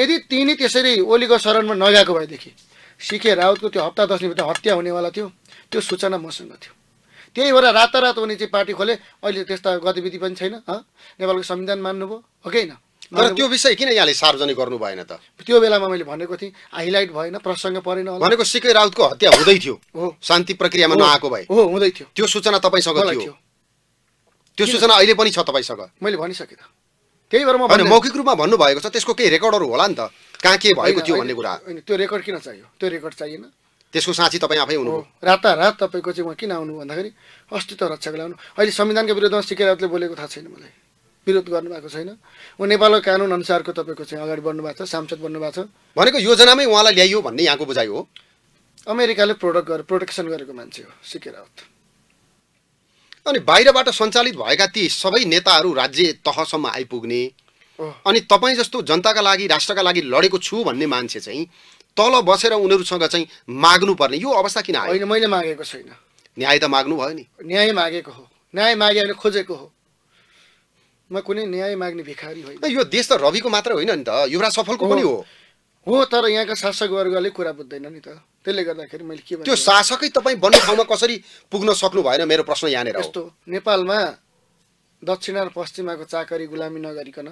Speaker 2: यदि तिनी त्यसरी ओलीको शरणमा नगएको भएदेखि सिके राउतको त्यो हप्ता दस दिनभित्र हत्या हुनेवाला थियो त्यो सूचना मसँग थियो त्यही भएर रातारात उनी चाहिँ पार्टी खोले अहिले त्यस्ता गतिविधि पनि छैन नेपालको संविधान मान्नुभयो हो कि तर
Speaker 1: त्यो विषय किन यहाँले सार्वजनिक गर्नु भएन त
Speaker 2: त्यो बेलामा मैले भनेको थिएँ हाइलाइट भएन प्रसङ्ग परेन भनेको
Speaker 1: सिके राउतको हत्या हुँदै थियो हो शान्ति प्रक्रियामा नआएको भए हो हुँदै थियो त्यो सूचना तपाईँसँग थियो त्यो सूचना अहिले पनि छ तपाईँसँग मैले भनिसकेँ त त्यही भएर म मौखिक रूपमा भन्नुभएको छ त्यसको केही रेकर्डहरू होला नि त कहाँ के भएको थियो भन्ने कुरा होइन
Speaker 2: त्यो रेकर्ड किन चाहियो त्यो रेकर्ड चाहिएन
Speaker 1: त्यसको साँची तपाईँ आफै हुनु
Speaker 2: रातारात तपाईँको चाहिँ उहाँ किन आउनु भन्दाखेरि अस्तित्व रक्षाको लागि अहिले संविधानको विरुद्धमा सिकेरावतले बोलेको थाहा छैन मलाई विरोध गर्नुभएको छैन उहाँ नेपालको कानुन अनुसारको तपाईँको चाहिँ अगाडि बढ्नु भएको छ सांसद बन्नु भएको छ भनेको योजनामै उहाँलाई ल्याइयो भन्ने यहाँको बुझाइ हो अमेरिकाले प्रोडक्ट गरेर प्रोटेक्सन गरेको मान्छे हो रावत
Speaker 1: अनि बाहिरबाट सञ्चालित भएका ती सबै नेताहरू राज्य तहसम्म आइपुग्ने अनि तपाईँ जस्तो जनताका लागि राष्ट्रका लागि लडेको छु भन्ने मान्छे चाहिँ तल बसेर उनीहरूसँग चाहिँ माग्नुपर्ने यो अवस्था किन होइन
Speaker 2: मैले मागेको छैन
Speaker 1: न्याय त माग्नु भयो नि
Speaker 2: न्याय मागेको हो न्याय मागे खोजेको हो म कुनै न्याय माग्ने भिखारी होइन
Speaker 1: यो देश त रविको मात्र होइन नि त युवराज सफलको पनि हो
Speaker 2: हो तर यहाँका शासकवर्गले कुरा बुझ्दैन नि त त्यसले गर्दाखेरि मैले के त्यो
Speaker 1: शासकै तपाईँ बन्ने ठाउँमा कसरी पुग्न सक्नु भएन मेरो प्रश्न यहाँनिर यस्तो
Speaker 2: नेपालमा दक्षिणा र पश्चिमाको चाकरी गुलामी नगरिकन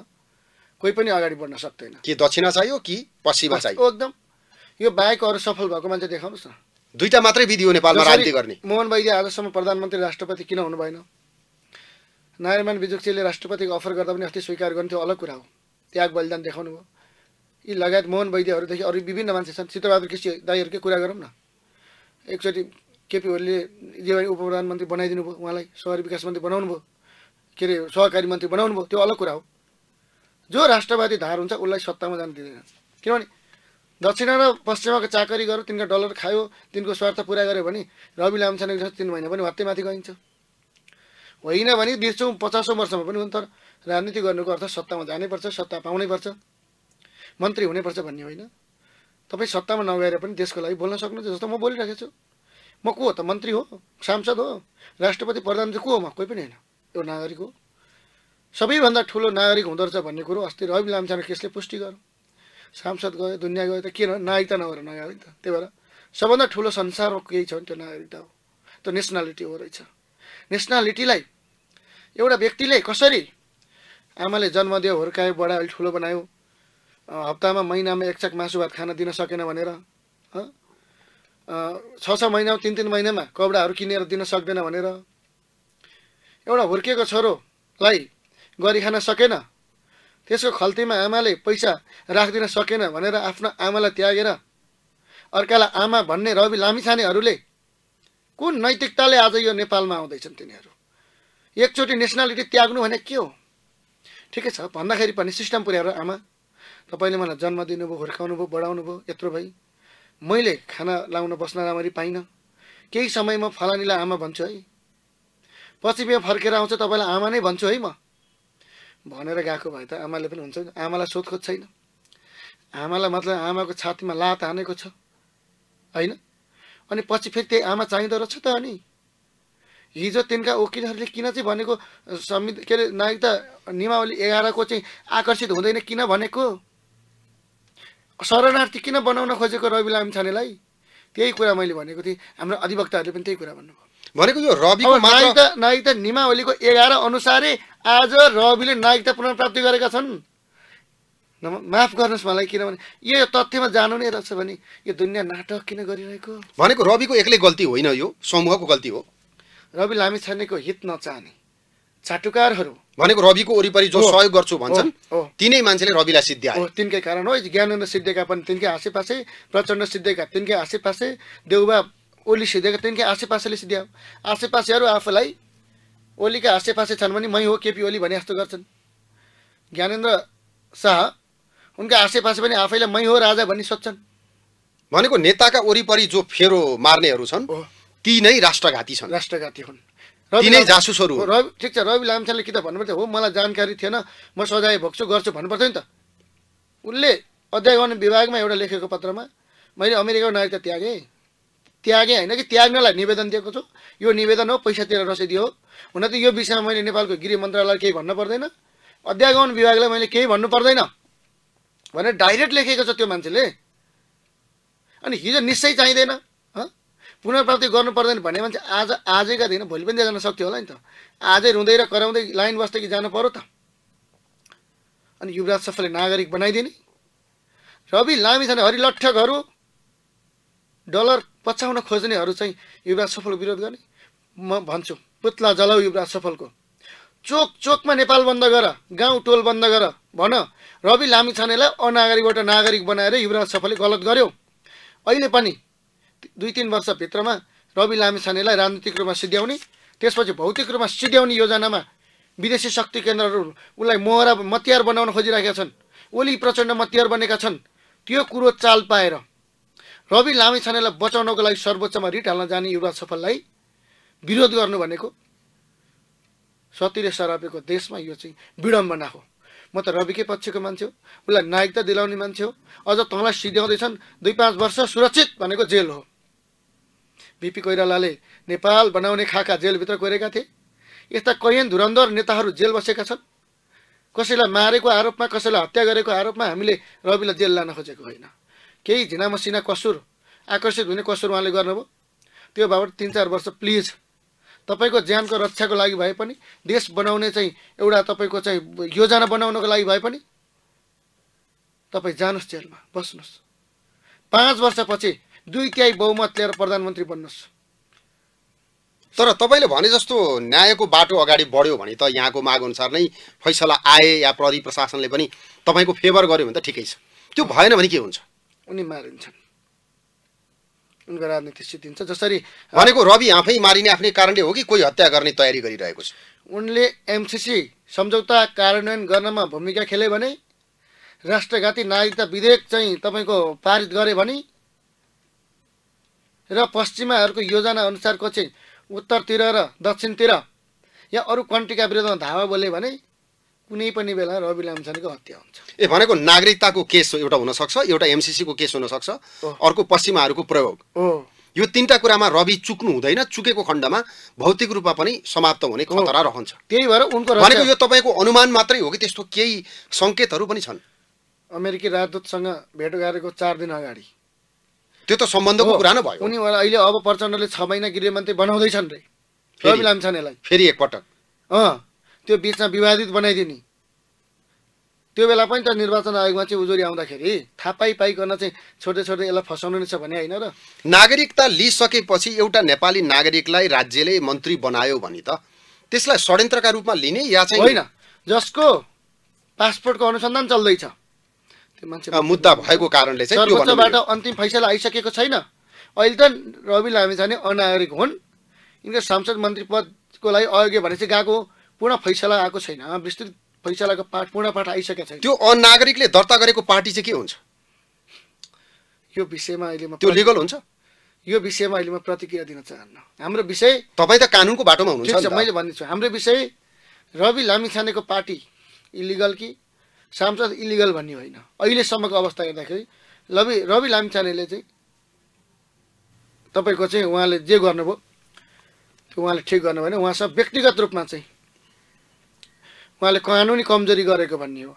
Speaker 2: कोही पनि अगाडि बढ्न सक्दैन
Speaker 1: के दक्षिणा चाहियो कि पश्चिमा चाहियो
Speaker 2: एकदम यो बाहेक अरू सफल भएको मान्छे देखाउनुहोस् न
Speaker 1: दुईटा मात्रै विधि हो नेपालमा राजनीति गर्ने
Speaker 2: मोहन वैद्य आजसम्म प्रधानमन्त्री राष्ट्रपति किन हुनु भएन नारायणमान विजुक्सीले राष्ट्रपतिको अफर गर्दा पनि अस्ति स्वीकार गर्नु त्यो अलग कुरा हो त्याग बलिदान देखाउनु भयो यी लगायत मोहन वैद्यहरूदेखि अरू विभिन्न मान्छे छन् सीताबहादुर कृषि दाईहरूकै कुरा गरौँ न एकचोटि केपी ओलीले देवानी उप प्रधानमन्त्री बनाइदिनु भयो उहाँलाई सहरी विकास मन्त्री बनाउनु भयो के अरे सहकारी मन्त्री बनाउनु भयो त्यो अलग कुरा हो जो राष्ट्रवादी धार हुन्छ उसलाई सत्तामा जान दिँदैन किनभने दक्षिण र पश्चिमको चाकरी गर्यो तिनको डलर खायो तिनको स्वार्थ पुरा गर्यो भने रवि लामछानेको जस्तो तिन महिना पनि हत्ते माथि गइन्छ होइन भने बिर्सौँ पचासौँ वर्षमा पनि हुन् तर राजनीति गर्नुको अर्थ सत्तामा जानैपर्छ सत्ता पाउनैपर्छ मन्त्री हुनैपर्छ भन्ने होइन तपाईँ सत्तामा नगएर पनि देशको लागि बोल्न सक्नुहुन्छ जस्तो म बोलिरहेको छु म को हो त मन्त्री हो सांसद हो राष्ट्रपति प्रधानमन्त्री को हो म कोही पनि होइन एउटा नागरिक हो सबैभन्दा ठुलो नागरिक हुँदो रहेछ भन्ने कुरो अस्ति रवि लामछाने केसले पुष्टि गर्यो सांसद गयो दुनियाँ गयो त के नागरिकता नभएर नगयो नि त त्यही भएर सबभन्दा ठुलो संसारमा केही छ नि त्यो नागरिकता हो त्यो नेसनालिटी हो रहेछ नेसनालिटीलाई एउटा व्यक्तिले कसरी आमाले जन्म दियो हुर्कायो बडा अलिक ठुलो बनायो हप्तामा महिनामा एकछाक मासु भात खान दिन सकेन भनेर छ छ महिनामा तिन तिन महिनामा कपडाहरू किनेर दिन सक्दैन भनेर एउटा हुर्किएको छोरोलाई गरी खान सकेन त्यसको खल्तीमा आमाले पैसा राखिदिन सकेन भनेर आफ्नो आमालाई त्यागेर अर्कालाई आमा भन्ने रवि लामिछानेहरूले कुन नैतिकताले आज यो नेपालमा आउँदैछन् तिनीहरू एकचोटि नेसनालिटी त्याग्नु भने के हो ठिकै छ भन्दाखेरि पनि सिस्टम पुर्याएर आमा तपाईँले मलाई जन्म दिनुभयो हुर्काउनु भयो बढाउनु भयो यत्रो भाइ मैले खाना लाउन बस्न राम्ररी पाइनँ केही समय म फलानीलाई आमा भन्छु है पछि बिहा फर्केर आउँछ तपाईँलाई आमा नै भन्छु है म भनेर गएको भए त आमाले पनि हुन्छ आमालाई सोधखोज छैन आमालाई मतलब आमाको छातीमा लात हानेको छ होइन अनि पछि फेरि त्यही आमा चाहिँदो रहेछ त अनि हिजो तिनका वकिलहरूले किन चाहिँ भनेको संविध के अरे नागरिकता नियमावली एघारको चाहिँ आकर्षित हुँदैन किन भनेको शरणार्थी किन बनाउन खोजेको रवि लामिछानेलाई त्यही कुरा मैले भनेको थिएँ हाम्रो अधिवक्ताहरूले पनि त्यही कुरा भन्नुभयो भनेको यो रवि नागरिकता नागरिकता निमावलीको एघार अनुसारै आज रविले नागरिकता पुनर्प्राप्ति गरेका छन् माफ गर्नुहोस् मलाई किनभने यो तथ्यमा जानु नै रहेछ भने यो दुनियाँ नाटक किन गरिरहेको
Speaker 1: भनेको रविको एक्लै गल्ती होइन यो समूहको गल्ती हो
Speaker 2: रवि लामिछानेको हित नचाहने चाटुकारहरू भनेको रविको वरिपरि जो सहयोग गर्छु भन्छन् तिनै मान्छेले रविलाई सिद्ध्याए तिनकै कारण हो ज्ञानेन्द्र सिद्धेका पनि तिनकै आसेपासै प्रचण्ड सिद्धेका तिनकै आसेपासै देउबा ओली सिद्धेका तिनकै आसेपासैले सिद्ध्यायो आसेपासेहरू आफूलाई ओलीका आसेपासे छन् भने मै हो केपी ओली भने जस्तो गर्छन् ज्ञानेन्द्र शाह उनका आसेपासे पनि आफैलाई मै हो राजा भन्ने सोध्छन् भनेको नेताका वरिपरि जो फेरो मार्नेहरू छन् ती नै राष्ट्रघाती छन् राष्ट्रघाती हुन् तिनै जासुसहरू रवि ठिक छ रवि लामछानले कि त भन्नुपर्थ्यो हो मलाई जानकारी थिएन म सजाय भोग्छु गर्छु भन्नुपर्थ्यो नि त उसले अध्यागमन विभागमा एउटा लेखेको पत्रमा मैले अमेरिकाको नागरिकता त्यागेँ त्यागेँ होइन कि त्याग्नलाई निवेदन दिएको छु यो निवेदन हो पैसा तिरेर रसिदियो हुन त यो विषयमा मैले नेपालको गृह मन्त्रालयलाई केही भन्नु पर्दैन अध्यागमन विभागलाई मैले केही भन्नु पर्दैन भनेर डाइरेक्ट लेखेको छ त्यो मान्छेले अनि हिजो निश्चय चाहिँदैन पुनर्प्राप्ति गर्नु पर्दैन भन्ने मान्छे आज आजैका दिन भोलि पनि जान सक्थ्यो होला नि त आजै रुँदै र कराउँदै लाइन बस्दै कि जानु पऱ्यो त अनि युवराज सफलले नागरिक बनाइदिने रवि लामी छन् हरिलट्ठकहरू डलर पछ्याउन खोज्नेहरू चाहिँ युवराज सफलको विरोध गर्ने म भन्छु पुत्ला जलाउ युवराज सफलको चोक चोकमा नेपाल बन्द गर गाउँ टोल बन्द गर भन रवि लामी छानेलाई अनागरिकबाट नागरिक बनाएर युवराज सफलले गलत गर्यो अहिले पनि दुई तिन वर्षभित्रमा रवि लामिछानेलाई राजनीतिक रूपमा सिध्याउने त्यसपछि भौतिक रूपमा सिध्याउने योजनामा विदेशी शक्ति केन्द्रहरू उसलाई मोहरा मतियार बनाउन खोजिरहेका छन् ओली प्रचण्ड मतियार बनेका छन् त्यो कुरो चाल पाएर रवि लामिछानेलाई बचाउनको लागि सर्वोच्चमा रिट हाल्न जाने युवा सफललाई विरोध गर्नु भनेको सतीले सरापेको देशमा यो चाहिँ विडम्बना हो म त रविकै पक्षको मान्छे हो उसलाई नायकता दिलाउने मान्छे हो अझ तँलाई सिध्याउँदैछन् दुई पाँच वर्ष सुरक्षित भनेको जेल हो बिपी कोइरालाले नेपाल बनाउने खाका जेलभित्र कोरेका थिए यस्ता कैयन धुरन्धर नेताहरू जेल बसेका छन् कसैलाई मारेको आरोपमा कसैलाई हत्या गरेको आरोपमा हामीले रविलाई जेल लान खोजेको होइन केही झिनामसिना कसुर आकर्षित हुने कसुर उहाँले गर्नुभयो त्यो बाबत तिन चार वर्ष प्लिज तपाईँको ज्यानको रक्षाको लागि भए पनि देश बनाउने चाहिँ एउटा तपाईँको चाहिँ योजना बनाउनको लागि भए पनि तपाईँ जानुहोस् जेलमा बस्नुहोस् पाँच वर्षपछि दुई तिहाई बहुमत लिएर प्रधानमन्त्री बन्नुहोस्
Speaker 1: तर तपाईँले भने जस्तो न्यायको बाटो अगाडि बढ्यो भने त यहाँको माग अनुसार नै फैसला आए या प्रहरी प्रशासनले पनि तपाईँको फेभर गर्यो भने त ठिकै छ त्यो भएन भने के हुन्छ
Speaker 2: उनी मारिन्छन् उनको राजनीति सिद्धिन्छ जसरी भनेको रवि
Speaker 1: आफै मारिने आफ्नै कारणले हो कि कोही हत्या गर्ने तयारी गरिरहेको छ
Speaker 2: उनले एमसिसी सम्झौता कार्यान्वयन गर्नमा भूमिका खेल्यो भने राष्ट्रघाती नागरिकता विधेयक चाहिँ तपाईँको पारित गरे भने र पश्चिमाहरूको योजना अनुसारको चाहिँ उत्तरतिर र दक्षिणतिर या अरू कन्ट्रीका विरुद्धमा धावा बोल्यो भने कुनै पनि बेला रवि लामछानेको हत्या हुन्छ
Speaker 1: ए भनेको नागरिकताको केस एउटा हुनसक्छ एउटा एमसिसीको केस हुनसक्छ अर्को पश्चिमाहरूको प्रयोग यो तिनवटा कुरामा रवि चुक्नु हुँदैन चुकेको खण्डमा भौतिक रूपमा पनि समाप्त हुने खतरा रहन्छ त्यही भएर उनको भनेको यो तपाईँको अनुमान मात्रै हो कि त्यस्तो केही सङ्केतहरू पनि छन्
Speaker 2: अमेरिकी राजदूतसँग भेट गरेको चार दिन अगाडि त्यो त सम्बन्धको कुरा नै भयो उनीहरू अहिले अब प्रचण्डले छ महिना गृहमन्त्री बनाउँदैछन् रे फेरि लान्छन् यसलाई फेरि एकपटक अँ त्यो बिचमा विवादित बनाइदिने त्यो बेला पनि त निर्वाचन आयोगमा चाहिँ उजुरी आउँदाखेरि थाहा पाइ पाइकन चाहिँ छोड्दै छोड्दै यसलाई फसाउनु नै छ भने होइन र नागरिकता लिइसकेपछि एउटा नेपाली
Speaker 1: नागरिकलाई राज्यले मन्त्री बनायो भने त त्यसलाई षड्यन्त्रका रूपमा लिने या चाहिँ होइन
Speaker 2: जसको पासपोर्टको अनुसन्धान चल्दैछ मुद्दा
Speaker 1: भएको कारणले चाहिँ सर्वोच्चबाट
Speaker 2: अन्तिम फैसला आइसकेको छैन अहिले त रवि लामी जाने अनागरिक हुन् यिनको सांसद मन्त्री पदको लागि अयोग्य भने चाहिँ गएको पूर्ण फैसला आएको छैन विस्तृत फैसलाको पाठ पूर्ण पाठ आइसकेको छैन त्यो अनागरिकले दर्ता गरेको पार्टी चाहिँ के हुन्छ यो विषयमा अहिले त्यो लिगल हुन्छ यो विषयमा अहिले म प्रतिक्रिया दिन चाहन्न हाम्रो विषय तपाईँ त कानुनको बाटोमा हुनुहुन्छ मैले भन्दैछु हाम्रो विषय रवि लामिछानेको पार्टी इलिगल कि सांसद इलिगल भन्ने होइन अहिलेसम्मको अवस्था हेर्दाखेरि रवि रवि लामिछानेले चाहिँ तपाईँको चाहिँ उहाँले जे गर्नुभयो उहाँले ठिक गर्नु भने उहाँसँग व्यक्तिगत रूपमा चाहिँ उहाँले कानुनी कमजोरी गरेको भन्ने हो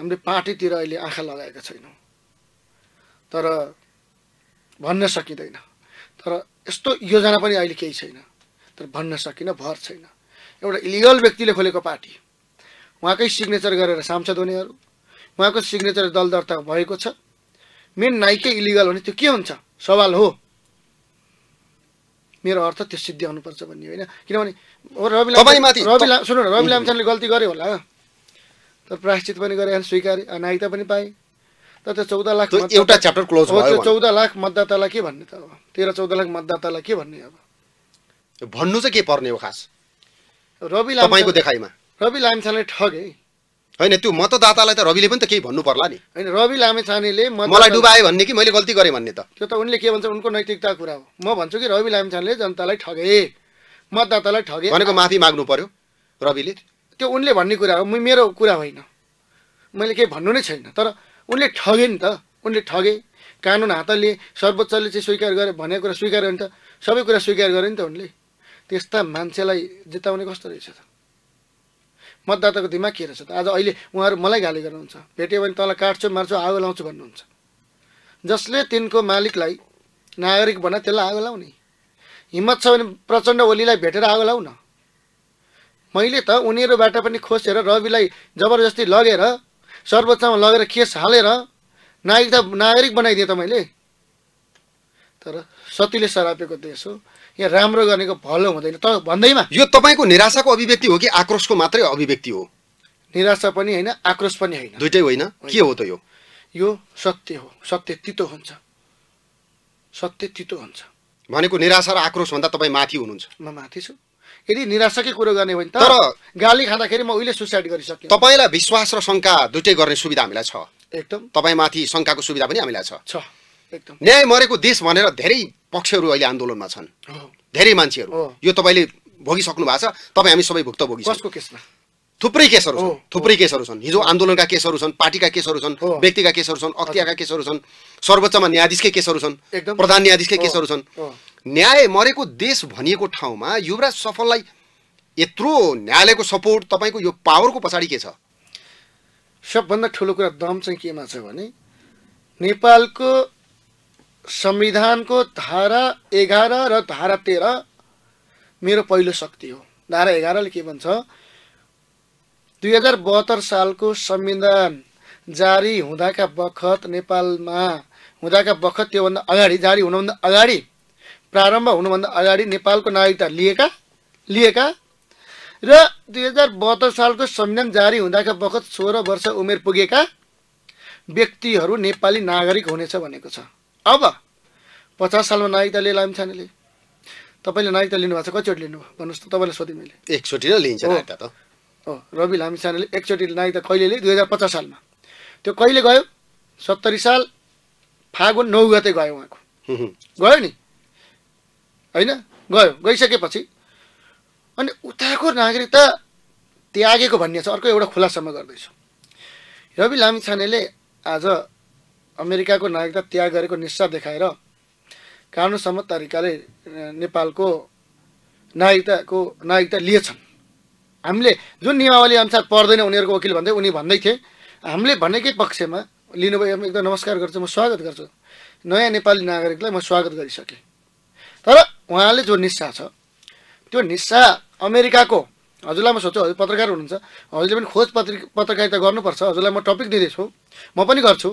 Speaker 2: हामीले पार्टीतिर अहिले आँखा लगाएका छैनौँ तर भन्न सकिँदैन तर यस्तो योजना पनि अहिले केही छैन तर भन्न सकिनँ भर छैन एउटा इलिगल व्यक्तिले खोलेको पार्टी उहाँकै सिग्नेचर गरेर सांसद हुनेहरू उहाँको सिग्नेचर दल दर्ता भएको छ मेन नाइकै इलिगल भने त्यो के हुन्छ सवाल हो मेरो अर्थ त्यो सिद्धि आउनुपर्छ भन्ने होइन किनभने रवि सुन रवि लामचानले गल्ती गर्यो होला तर प्रायश्चित पनि गरे स्वीकारे नागरिकता पनि पाएँ तर त्यो चौध लाख एउटा च्याप्टर क्लोज त्यो चौध लाख मतदातालाई के भन्ने त अब तेह्र चौध लाख मतदातालाई के भन्ने अब भन्नु चाहिँ के पर्ने हो खास रवि लामा देखाइमा रवि लामिछानेले
Speaker 1: ठगे होइन त्यो मतदातालाई त रविले पनि त केही भन्नु पर्ला नि
Speaker 2: होइन रवि लामिछानेले मलाई डुबायो
Speaker 1: भन्ने कि मैले गल्ती गरेँ भन्ने त
Speaker 2: त्यो त उनले के भन्छ उनको नैतिकता कुरा हो म भन्छु कि रवि लामिछानेले जनतालाई ठगे मतदातालाई ठगे भनेको माफी माग्नु पर्यो रविले त्यो उनले भन्ने कुरा हो मेरो कुरा होइन मैले केही भन्नु नै छैन तर उनले ठगे नि त उनले ठगे कानुन हातले सर्वोच्चले चाहिँ स्वीकार गरे भनेको कुरा स्वीकार गरे नि त सबै कुरा स्वीकार गरे नि त उनले त्यस्ता मान्छेलाई जिताउने कस्तो रहेछ त मतदाताको दिमाग के रहेछ त आज अहिले उहाँहरू मलाई गाली गर्नुहुन्छ भेट्यो भने तँलाई काट्छु मार्छु आगो लाउँछु भन्नुहुन्छ जसले तिनको मालिकलाई नागरिक बना त्यसलाई आगो लाउने हिम्मत छ भने प्रचण्ड ओलीलाई भेटेर आगो लाउन मैले त उनीहरूबाट पनि खोसेर रविलाई जबरजस्ती लगेर सर्वोच्चमा लगेर केस हालेर नागरिकता नागरिक बनाइदिएँ त मैले तर सतीले सरापेको देश हो या राम्रो
Speaker 1: गर्नेको फल हुँदैन त भन्दैमा यो तपाईँको निराशाको अभिव्यक्ति हो कि आक्रोशको मात्रै अभिव्यक्ति हो
Speaker 2: निराशा पनि होइन आक्रोश पनि होइन
Speaker 1: दुइटै होइन के हो त यो
Speaker 2: यो सत्य हो सत्य तितो हुन्छ सत्य तितो हुन्छ
Speaker 1: भनेको निराशा र आक्रोश भन्दा तपाईँ माथि हुनुहुन्छ
Speaker 2: म माथि छु यदि निराशाकै कुरो गर्ने हो भने तर गाली खाँदाखेरि म उहिले सुसाइड गरिसकेँ
Speaker 1: तपाईँलाई विश्वास र शङ्का दुइटै गर्ने सुविधा हामीलाई छ एकदम तपाईँमाथि शङ्काको सुविधा पनि हामीलाई छ न्याय मरेको देश भनेर धेरै पक्षहरू अहिले आन्दोलनमा छन् धेरै मान्छेहरू यो तपाईँले भोगिसक्नु भएको छ तपाईँ हामी सबै भुक्तभोगी केसमा थुप्रै केसहरू छन् थुप्रै केसहरू छन् हिजो आन्दोलनका केसहरू छन् पार्टीका केसहरू छन् व्यक्तिका केसहरू छन् अख्तियाका केसहरू छन् सर्वोच्चमा न्यायाधीशकै केसहरू छन् प्रधान न्यायाधीशकै केसहरू छन् न्याय मरेको देश भनिएको ठाउँमा युवराज सफललाई यत्रो न्यायालयको सपोर्ट तपाईँको यो पावरको पछाडि
Speaker 2: के छ सबभन्दा ठुलो कुरा दम चाहिँ केमा छ भने नेपालको संविधानको धारा एघार र धारा तेह्र मेरो पहिलो शक्ति हो धारा एघारले के भन्छ दुई हजार बहत्तर सालको संविधान जारी हुँदाका बखत नेपालमा हुँदाका बखत त्योभन्दा अगाडि जारी हुनुभन्दा अगाडि प्रारम्भ हुनुभन्दा अगाडि नेपालको नागरिकता लिएका लिएका र दुई हजार बहत्तर सालको संविधान जारी हुँदाका बखत सोह्र वर्ष उमेर पुगेका व्यक्तिहरू नेपाली नागरिक हुनेछ भनेको छ अब पचास सालमा नागरिकता लाम छानेले तपाईँले नागरिकता लिनुभएको छ कतिचोटि लिनुभयो भन्नुहोस् त तपाईँलाई सोधेँ मैले
Speaker 1: एकचोटि र लिन्छ नागरिकता त
Speaker 2: हो रवि लामिछानेले एकचोटि नागरिकता कहिले लिएँ दुई हजार पचास सालमा त्यो कहिले गयो सत्तरी साल फागुन नौ गते गयो उहाँको गयो नि होइन गयो गइसकेपछि अनि उताको नागरिकता त्यागेको भन्ने छ अर्को एउटा खुलासम्म गर्दैछु रवि छानेले आज अमेरिकाको नागरिकता त्याग गरेको निस्सा देखाएर कानुनसम्म तरिकाले नेपालको नागरिकताको नागरिकता लिएछन् हामीले जुन नियमावली अनुसार पर्दैन उनीहरूको वकिल भन्दै उनी भन्दै थिए हामीले भनेकै पक्षमा लिनुभयो एकदम नमस्कार गर्छु म स्वागत गर्छु नयाँ नेपाली नागरिकलाई म स्वागत गरिसकेँ तर उहाँले जो निस्सा छ त्यो निस्सा अमेरिकाको हजुरलाई म सोध्छु हजुर पत्रकार हुनुहुन्छ हजुरले पनि खोज पत्र पत्रकारिता गर्नुपर्छ हजुरलाई म टपिक दिँदैछु म पनि गर्छु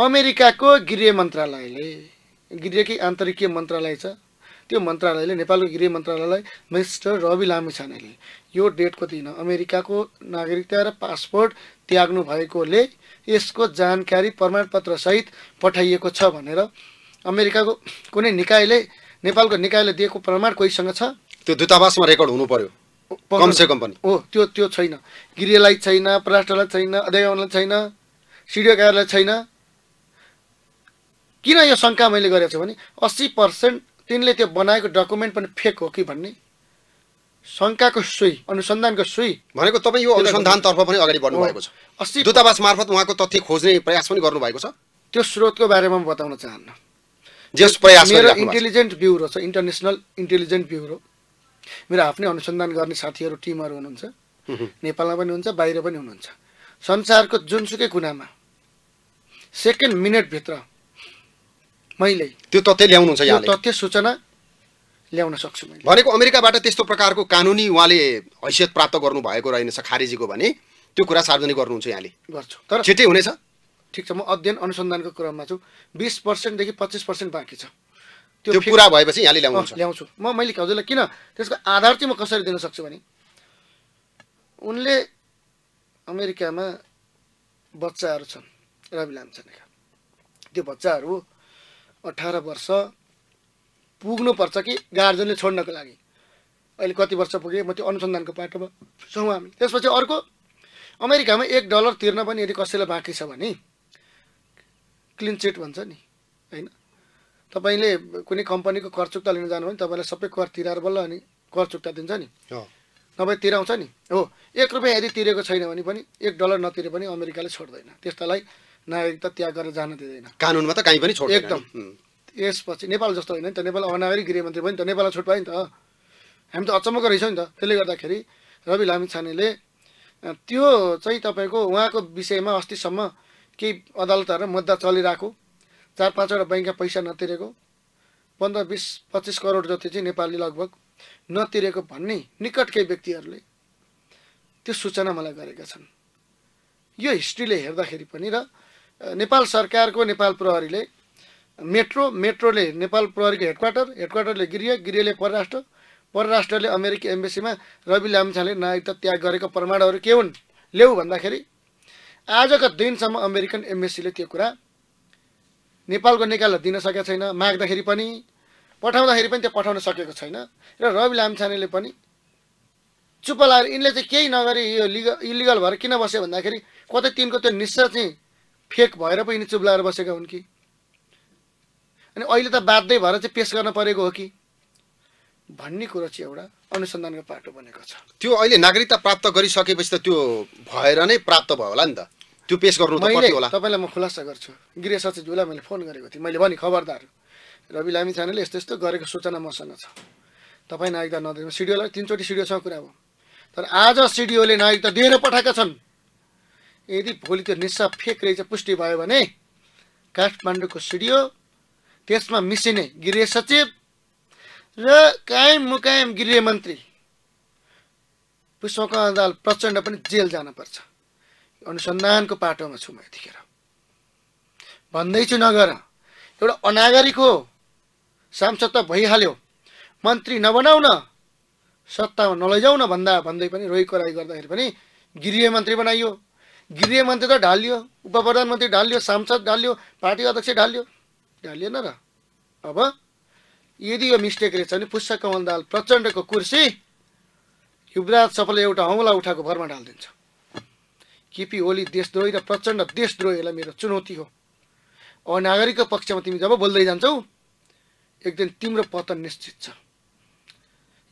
Speaker 2: अमेरिकाको गृह मन्त्रालयले गृहकै आन्तरिकीय मन्त्रालय छ त्यो मन्त्रालयले नेपालको गृह मन्त्रालयलाई मिस्टर रवि लामिछानेले यो डेटको दिन अमेरिकाको नागरिकता र पासपोर्ट त्याग्नु भएकोले यसको जानकारी प्रमाणपत्रसहित पठाइएको छ भनेर अमेरिकाको कुनै निकायले नेपालको निकायले दिएको प्रमाण कोहीसँग छ त्यो दूतावासमा रेकर्ड हुनु पर्यो कमसे कम पनि हो त्यो त्यो छैन गृहलाई छैन पराष्ट्रलाई छैन अध्यायलाई छैन सिडियो कार्यालय छैन किन यो शङ्का मैले गरेको छु भने अस्सी पर्सेन्ट तिनले त्यो बनाएको डकुमेन्ट पनि फेक हो कि भन्ने शङ्काको सुई अनुसन्धानको सुई भनेको तपाईँ यो अनुसन्धानतर्फ
Speaker 1: पनि अगाडि बढ्नु भएको छ अस्सी दूतावास मार्फत उहाँको तथ्य खोज्ने प्रयास पनि गर्नुभएको छ त्यो स्रोतको
Speaker 2: बारेमा म बताउन चाहन्न
Speaker 1: जस प्रयास मेरो
Speaker 2: इन्टेलिजेन्ट ब्युरो छ इन्टरनेसनल इन्टेलिजेन्ट ब्युरो मेरो आफ्नै अनुसन्धान गर्ने साथीहरू टिमहरू हुनुहुन्छ नेपालमा पनि हुन्छ बाहिर पनि हुनुहुन्छ संसारको जुनसुकै कुनामा सेकेन्ड मिनटभित्र मैले
Speaker 1: त्यो तथ्य ल्याउनुहुन्छ यहाँ तथ्य
Speaker 2: सूचना ल्याउन सक्छु मैले भनेको अमेरिकाबाट
Speaker 1: त्यस्तो प्रकारको कानुनी उहाँले हैसियत प्राप्त गर्नुभएको रहेनछ खारेजीको भने त्यो कुरा सार्वजनिक गर्नुहुन्छ यहाँले
Speaker 2: गर्छु तर छिटै हुनेछ ठिक छ म अध्ययन अनुसन्धानको क्रममा छु बिस पर्सेन्टदेखि पच्चिस पर्सेन्ट बाँकी छ त्यो पुरा भएपछि यहाँले ल्याउनु ल्याउँछु म मैले हजुरलाई किन त्यसको आधार चाहिँ म कसरी दिन सक्छु भने उनले अमेरिकामा बच्चाहरू छन् रवि छन् त्यो बच्चाहरू अठार वर्ष पुग्नुपर्छ कि गार्जेनले छोड्नको लागि अहिले कति वर्ष पुगेँ म त्यो अनुसन्धानको पाटोमा छौँ हामी त्यसपछि अर्को अमेरिकामा एक डलर तिर्न पनि यदि कसैलाई बाँकी छ भने क्लिन चिट भन्छ नि होइन तपाईँले कुनै कम्पनीको कर चुक्ता लिन जानुभयो भने तपाईँलाई सबै कर तिराएर बल्ल अनि कर चुक्ता दिन्छ नि नभए तिराउँछ नि हो एक रुपियाँ यदि तिरेको छैन भने पनि एक डलर नतिरे पनि अमेरिकाले छोड्दैन त्यस्तालाई नागरिकता त्याग गरेर जान दिँदैन कानुनमा त काहीँ पनि छोड्छ एकदम यसपछि नेपाल जस्तो होइन नि त नेपाल अनागरिक गृहमन्त्री भयो नि त नेपाललाई छुट पायो नि त हामी त अचम्मक रहेछौँ नि त त्यसले गर्दाखेरि रवि लामी छानेले त्यो चाहिँ तपाईँको उहाँको विषयमा अस्तिसम्म केही अदालतहरू मुद्दा चलिरहेको चार पाँचवटा ब्याङ्कका पैसा नतिरेको पन्ध्र बिस पच्चिस करोड जति चाहिँ नेपाली लगभग नतिरेको भन्ने निकट निकटकै व्यक्तिहरूले त्यो सूचना मलाई गरेका छन् यो हिस्ट्रीले हेर्दाखेरि पनि र नेपाल सरकारको नेपाल प्रहरीले मेट्रो मेट्रोले नेपाल प्रहरीको हेडक्वार्टर हेडक्वार्टरले गृह गृहले परराष्ट्र परराष्ट्रले अमेरिकी एम्बेसीमा रवि लामछानेले नागरिकता त्याग गरेको प्रमाणहरू के हुन् ल्याऊ भन्दाखेरि आजको दिनसम्म अमेरिकन एम्बेसीले त्यो कुरा नेपालको निकायलाई दिन सकेको छैन माग्दाखेरि पनि पठाउँदाखेरि पनि त्यो पठाउन सकेको छैन र रवि लामछानेले पनि चुप्प लागेर यिनले चाहिँ केही नगरी यो लिगल इलिगल भएर किन बस्यो भन्दाखेरि कतै तिनको त्यो निश्चय चाहिँ फेक भएर पनि चुब्लाएर बसेका हुन् कि अनि अहिले त बाध्यै भएर चाहिँ पेस गर्न परेको हो कि भन्ने कुरो चाहिँ एउटा अनुसन्धानको पाटो बनेको छ
Speaker 1: त्यो अहिले नागरिकता प्राप्त गरिसकेपछि त त्यो भएर नै प्राप्त भयो होला नि त त्यो पेस गर्नु होला
Speaker 2: तपाईँलाई म खुलासा गर्छु गृह सचिवज्यूलाई मैले फोन गरेको थिएँ मैले भने खबरदार रवि लामी छानेले यस्तो यस्तो गरेको सूचना मसँग छ तपाईँ नागरिकता नदिनु सिडिओलाई तिनचोटि सिडिओसँग कुरा हो तर आज सिडिओले नागरिकता दिएर पठाएका छन् यदि भोलि त्यो निशा फेक रहेछ पुष्टि भयो भने काठमाडौँको सिडिओ त्यसमा मिसिने गृह सचिव र कायम मुकायम गृहमन्त्री पुष्पका दाल प्रचण्ड पनि जेल जानुपर्छ अनुसन्धानको पाटोमा छु म यतिखेर भन्दैछु नगर एउटा अनागरिक हो सांसद त भइहाल्यो मन्त्री नबनाउन सत्तामा नलैजाउन भन्दा भन्दै पनि रोही कराई गर्दाखेरि पनि गृहमन्त्री बनाइयो गृहमन्त्री त ढालियो उप प्रधानमन्त्री ढालियो सांसद ढालियो पार्टी अध्यक्ष ढालियो ढालिएन र अब यदि यो मिस्टेक रहेछ भने पुष्प कमल दाल प्रचण्डको कुर्सी युवराज सफल एउटा हौला उठाएको भरमा ढालिदिन्छ केपी ओली देशद्रोही र प्रचण्ड देशद्रोहीलाई मेरो चुनौती हो अनागरिकको पक्षमा तिमी जब बोल्दै जान्छौ एक दिन तिम्रो पतन निश्चित छ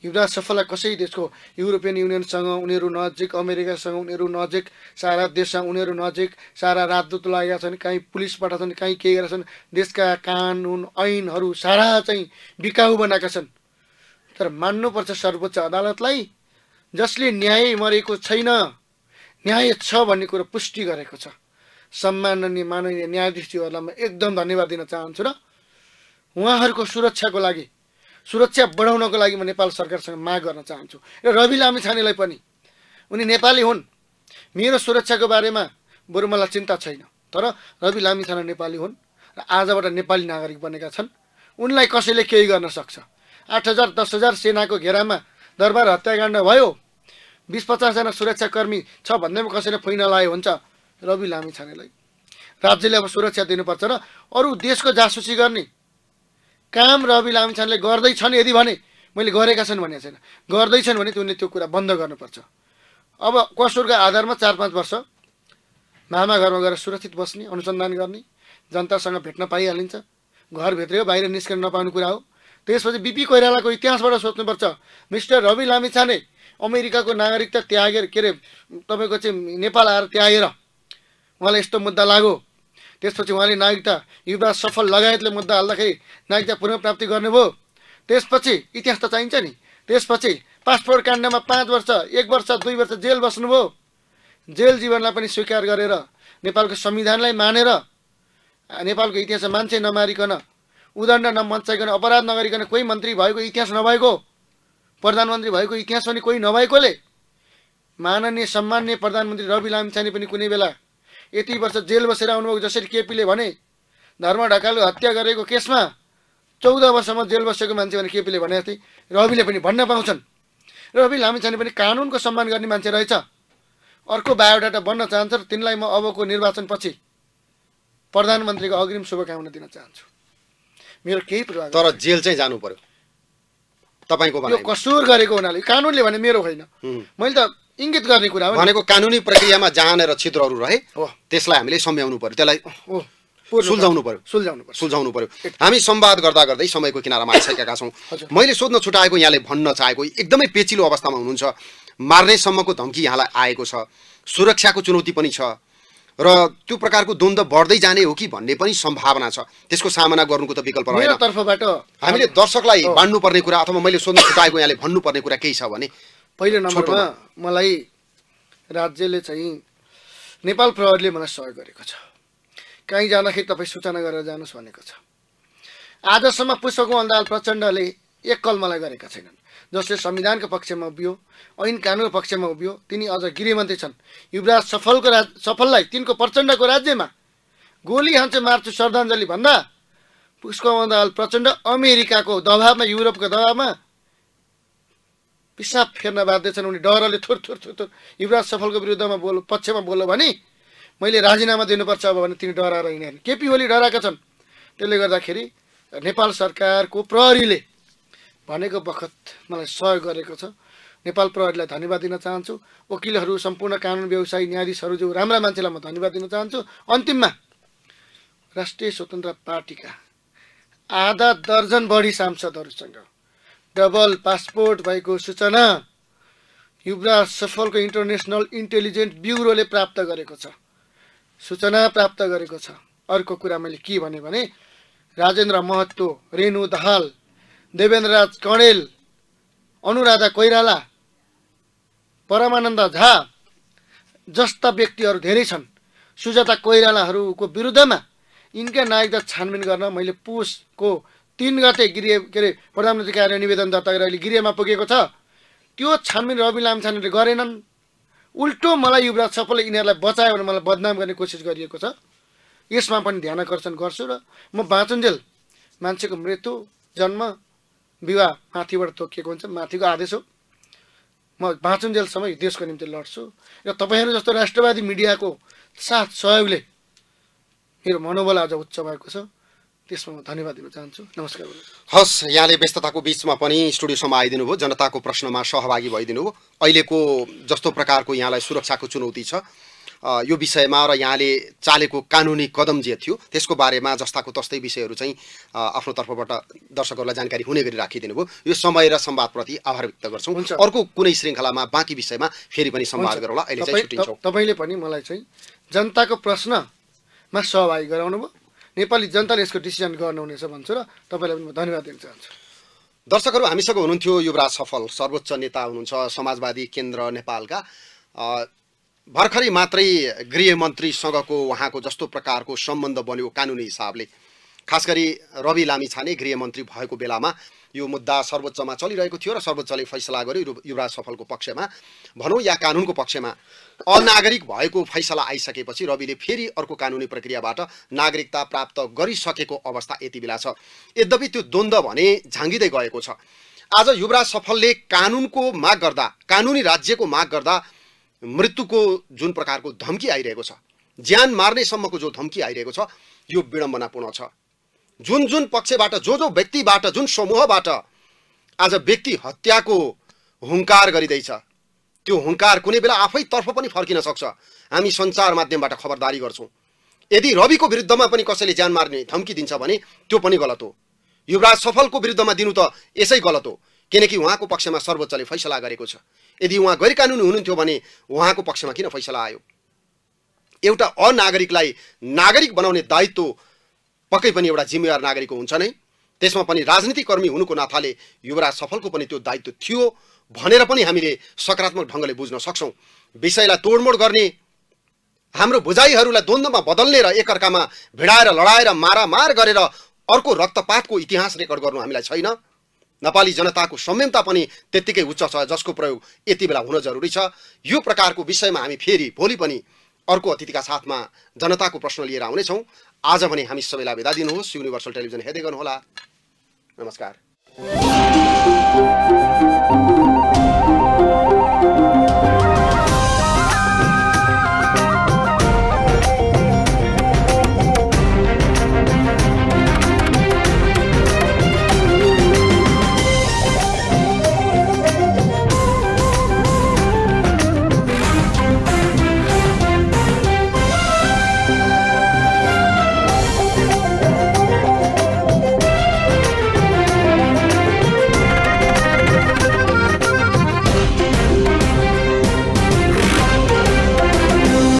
Speaker 2: युवराज सफललाई कसै देशको युरोपियन युनियनसँग उनीहरू नजिक अमेरिकासँग उनीहरू नजिक सारा देशसँग उनीहरू नजिक सारा राजदूत लागेका छन् काहीँ पुलिसबाट छन् काहीँ के गरेका छन् देशका कानुन ऐनहरू सारा चाहिँ बिकाउ बनाएका छन् तर मान्नुपर्छ सर्वोच्च अदालतलाई जसले न्याय मरेको छैन न्याय छ भन्ने कुरो पुष्टि गरेको छ सम्माननीय माननीय न्यायाधीशज्यूहरूलाई म एकदम धन्यवाद दिन चाहन्छु र उहाँहरूको सुरक्षाको लागि सुरक्षा बढाउनको लागि म नेपाल सरकारसँग माग गर्न चाहन्छु र रवि लामिछानेलाई पनि उनी नेपाली हुन् मेरो सुरक्षाको बारेमा बरु मलाई चिन्ता छैन तर रवि लामिछाने नेपाली हुन् र आजबाट नेपाली नागरिक बनेका छन् उनलाई कसैले केही गर्न सक्छ आठ हजार दस हजार सेनाको घेरामा दरबार हत्याकाण्ड भयो बिस पचासजना सुरक्षाकर्मी छ भन्दैमा कसैले फुइन लायो हुन्छ रवि लामिछानेलाई राज्यले अब सुरक्षा दिनुपर्छ र अरू देशको जासुसी गर्ने काम रवि लामिछानेले गर्दैछन् यदि भने मैले गरेका छन् भनेको छैन गर्दैछन् भने उनले त्यो कुरा बन्द गर्नुपर्छ अब कसुरका आधारमा चार पाँच वर्ष मामा घरमा गएर सुरक्षित बस्ने अनुसन्धान गर्ने जनतासँग भेट्न पाइहालिन्छ घरभित्रै हो बाहिर निस्कन नपाउने कुरा हो त्यसपछि बिपी कोइरालाको इतिहासबाट सोच्नुपर्छ मिस्टर रवि लामिछाने अमेरिकाको नागरिकता त्यागेर के अरे तपाईँको चाहिँ नेपाल आएर त्यागेर उहाँलाई यस्तो मुद्दा लाग्यो त्यसपछि उहाँले नागरिकता युवराज सफल लगायतले मुद्दा हाल्दाखेरि नागरिकता पुनर्प्राप्ति गर्नुभयो त्यसपछि इतिहास त चाहिन्छ नि त्यसपछि पासपोर्ट काण्डमा पाँच वर्ष एक वर्ष दुई वर्ष जेल बस्नुभयो जेल जीवनलाई पनि स्वीकार गरेर नेपालको संविधानलाई मानेर नेपालको इतिहास मान्छे नमारिकन उदण्ड नमन्चाइकन अपराध नगरिकन कोही मन्त्री भएको इतिहास नभएको प्रधानमन्त्री भएको इतिहास पनि कोही नभएकोले माननीय सम्मान्य प्रधानमन्त्री रवि लामिछाने पनि कुनै बेला यति वर्ष जेल बसेर आउनुभएको जसरी केपीले भने धर्म ढकालु हत्या गरेको केसमा चौध वर्षमा जेल बसेको मान्छे भने केपीले भनेको थिएँ रविले पनि भन्न पाउँछन् रवि लामी लामिछाने पनि कानुनको सम्मान गर्ने मान्छे रहेछ अर्को बायोडाटा बन्न चाहन्छ र तिनलाई म अबको निर्वाचनपछि प्रधानमन्त्रीको अग्रिम शुभकामना दिन चाहन्छु मेरो केही
Speaker 1: तर जेल चाहिँ जानु पर्यो तपाईँको
Speaker 2: कसुर गरेको हुनाले कानुनले भने मेरो होइन मैले त इङ्गित गर्ने कुरा भनेको
Speaker 1: कानुनी प्रक्रियामा र छिद्रहरू रहे त्यसलाई हामीले सम्याउनु पर्यो त्यसलाई सुल्झाउनु पर्यो सुल्झाउनु पर्यो सुल्झाउनु पर्यो हामी संवाद गर्दा गर्दै समयको किनारामा आइसकेका छौँ मैले सोध्न छुटाएको यहाँले भन्न चाहेको एकदमै पेचिलो अवस्थामा हुनुहुन्छ मार्नेसम्मको धम्की यहाँलाई आएको छ सुरक्षाको चुनौती पनि छ र त्यो प्रकारको द्वन्द बढ्दै जाने हो कि भन्ने पनि सम्भावना छ त्यसको सामना गर्नुको त विकल्प रहेन
Speaker 2: तर्फबाट हामीले
Speaker 1: दर्शकलाई बाँड्नुपर्ने कुरा अथवा मैले सोध्न छुटाएको यहाँले भन्नुपर्ने कुरा केही छ भने
Speaker 2: पहिलो नम्बरमा मलाई राज्यले चाहिँ नेपाल प्रहरीले मलाई सहयोग गरेको छ कहीँ जाँदाखेरि तपाईँ सूचना गरेर जानुहोस् भनेको छ आजसम्म पुष्पको अन्दाल प्रचण्डले एक कल मलाई गरेका छैनन् जसले संविधानको पक्षमा उभियो ऐन कानुनको पक्षमा उभियो तिनी अझ गृहमन्त्री छन् युवराज सफलको राज सफललाई तिनको प्रचण्डको राज्यमा गोली हान्छ मार्छु श्रद्धाञ्जली भन्दा पुष्प अन्दाल प्रचण्ड अमेरिकाको दबावमा युरोपको दबावमा पिसाब फेर्न बाध्य उनी डरले थुर थुर थुर थुर युवराज सफलको विरुद्धमा बोल पक्षमा बोल्यो भने मैले राजीनामा दिनुपर्छ अब भने तिनी डराएर हिँडेन केपी ओली डराएका छन् त्यसले गर्दाखेरि नेपाल सरकारको प्रहरीले भनेको बखत मलाई सहयोग गरेको छ नेपाल प्रहरीलाई धन्यवाद दिन चाहन्छु वकिलहरू सम्पूर्ण कानुन व्यवसायी न्यायाधीशहरू जो राम्रा मान्छेलाई म धन्यवाद दिन चाहन्छु अन्तिममा राष्ट्रिय स्वतन्त्र पार्टीका आधा दर्जन बढी सांसदहरूसँग डबल पासपोर्ट भएको सूचना युवराज सफलको इन्टरनेसनल इन्टेलिजेन्ट ब्युरोले प्राप्त गरेको छ सूचना प्राप्त गरेको छ अर्को कुरा मैले के भने भने राजेन्द्र महतो रेणु दाहाल देवेन्द्रराज कणेल अनुराधा कोइराला परमानन्द झा जस्ता व्यक्तिहरू धेरै छन् सुजाता कोइरालाहरूको विरुद्धमा यिनका नायक छानबिन गर्न मैले पुसको तिन गते गृह के अरे प्रधानमन्त्री कार्य निवेदन दर्ता गरेर अहिले गृहमा पुगेको छ त्यो छानबिन रवि लामछानेले गरेनन् उल्टो मलाई युवराज सफलले यिनीहरूलाई बचायो भने मलाई बदनाम गर्ने कोसिस गरिएको छ यसमा पनि ध्यान आकर्षण गर्छु र म बाँचुन्जेल मान्छेको मृत्यु जन्म विवाह माथिबाट तोकिएको हुन्छ माथिको आदेश हो म बाँचुन्जेलसम्म यो देशको निम्ति लड्छु र तपाईँहरू जस्तो राष्ट्रवादी मिडियाको साथ सहयोगले मेरो मनोबल आज उच्च भएको छ त्यसमा म धन्यवाद दिन चाहन्छु नमस्कार
Speaker 1: हस् यहाँले व्यस्तताको बिचमा पनि स्टुडियोसम्म आइदिनु भयो जनताको प्रश्नमा सहभागी भइदिनु भयो अहिलेको जस्तो प्रकारको यहाँलाई सुरक्षाको चुनौती छ यो विषयमा र यहाँले चालेको कानुनी कदम जे थियो त्यसको बारेमा जस्ताको तस्तै विषयहरू चाहिँ आफ्नो तर्फबाट दर्शकहरूलाई जानकारी हुने गरी राखिदिनु भयो यो समय र संवादप्रति आभार व्यक्त गर्छौँ अर्को कुनै श्रृङ्खलामा बाँकी विषयमा फेरि पनि संवाद गरौँला अहिले चाहिँ
Speaker 2: तपाईँले पनि मलाई चाहिँ जनताको प्रश्नमा सहभागी गराउनु भयो नेपाली जनताले यसको डिसिजन गर्नुहुनेछ भन्छु र तपाईँलाई पनि म धन्यवाद दिन चाहन्छु
Speaker 1: दर्शकहरू हामीसँग हुनुहुन्थ्यो युवराज सफल सर्वोच्च नेता हुनुहुन्छ समाजवादी केन्द्र नेपालका भर्खरै मात्रै गृहमन्त्रीसँगको उहाँको जस्तो प्रकारको सम्बन्ध बन्यो कानुनी हिसाबले खास गरी रवि लामिछाने गृहमन्त्री भएको बेलामा यो मुद्दा सर्वोच्चमा चलिरहेको थियो र सर्वोच्चले फैसला गर्यो युवराज सफलको पक्षमा भनौँ या कानुनको पक्षमा अनागरिक भएको फैसला आइसकेपछि रविले फेरि अर्को कानुनी प्रक्रियाबाट नागरिकता प्राप्त गरिसकेको अवस्था यति बेला छ यद्यपि त्यो द्वन्द्व भने झाँगिँदै गएको छ आज युवराज सफलले कानुनको माग गर्दा कानुनी राज्यको माग गर्दा मृत्युको जुन प्रकारको धम्की आइरहेको छ ज्यान मार्नेसम्मको जो धम्की आइरहेको छ यो विडम्बनापूर्ण छ जुन जुन पक्षबाट जो जो व्यक्तिबाट जुन समूहबाट आज व्यक्ति हत्याको हुङ्कार गरिँदैछ त्यो हुङ्कार कुनै बेला आफैतर्फ पनि फर्किन सक्छ हामी सञ्चार माध्यमबाट खबरदारी गर्छौँ यदि रविको विरुद्धमा पनि कसैले ज्यान मार्ने धम्की दिन्छ भने त्यो पनि गलत हो युवराज सफलको विरुद्धमा दिनु त यसै गलत हो किनकि उहाँको पक्षमा सर्वोच्चले फैसला गरेको छ यदि उहाँ गैर कानुनी हुनुहुन्थ्यो भने उहाँको पक्षमा किन फैसला आयो एउटा अनागरिकलाई नागरिक बनाउने दायित्व पक्कै पनि एउटा जिम्मेवार नागरिक हुन्छ नै त्यसमा पनि राजनीतिक कर्मी हुनुको नाताले युवराज सफलको पनि त्यो दायित्व थियो भनेर पनि हामीले सकारात्मक ढङ्गले बुझ्न सक्छौँ विषयलाई तोडमोड गर्ने हाम्रो बुझाइहरूलाई द्वन्द्वमा बदल्ने र एकअर्कामा भिडाएर लडाएर मारामार गरेर अर्को रक्तपातको इतिहास रेकर्ड गर्नु हामीलाई छैन नेपाली जनताको संयमता पनि त्यत्तिकै उच्च छ जसको प्रयोग यति बेला हुन जरुरी छ यो प्रकारको विषयमा हामी फेरि भोलि पनि अर्को अतिथिका साथमा जनताको प्रश्न लिएर आउनेछौँ आज भने हामी सबैलाई बिदा दिनुहोस् युनिभर्सल टेलिभिजन हेर्दै गर्नुहोला नमस्कार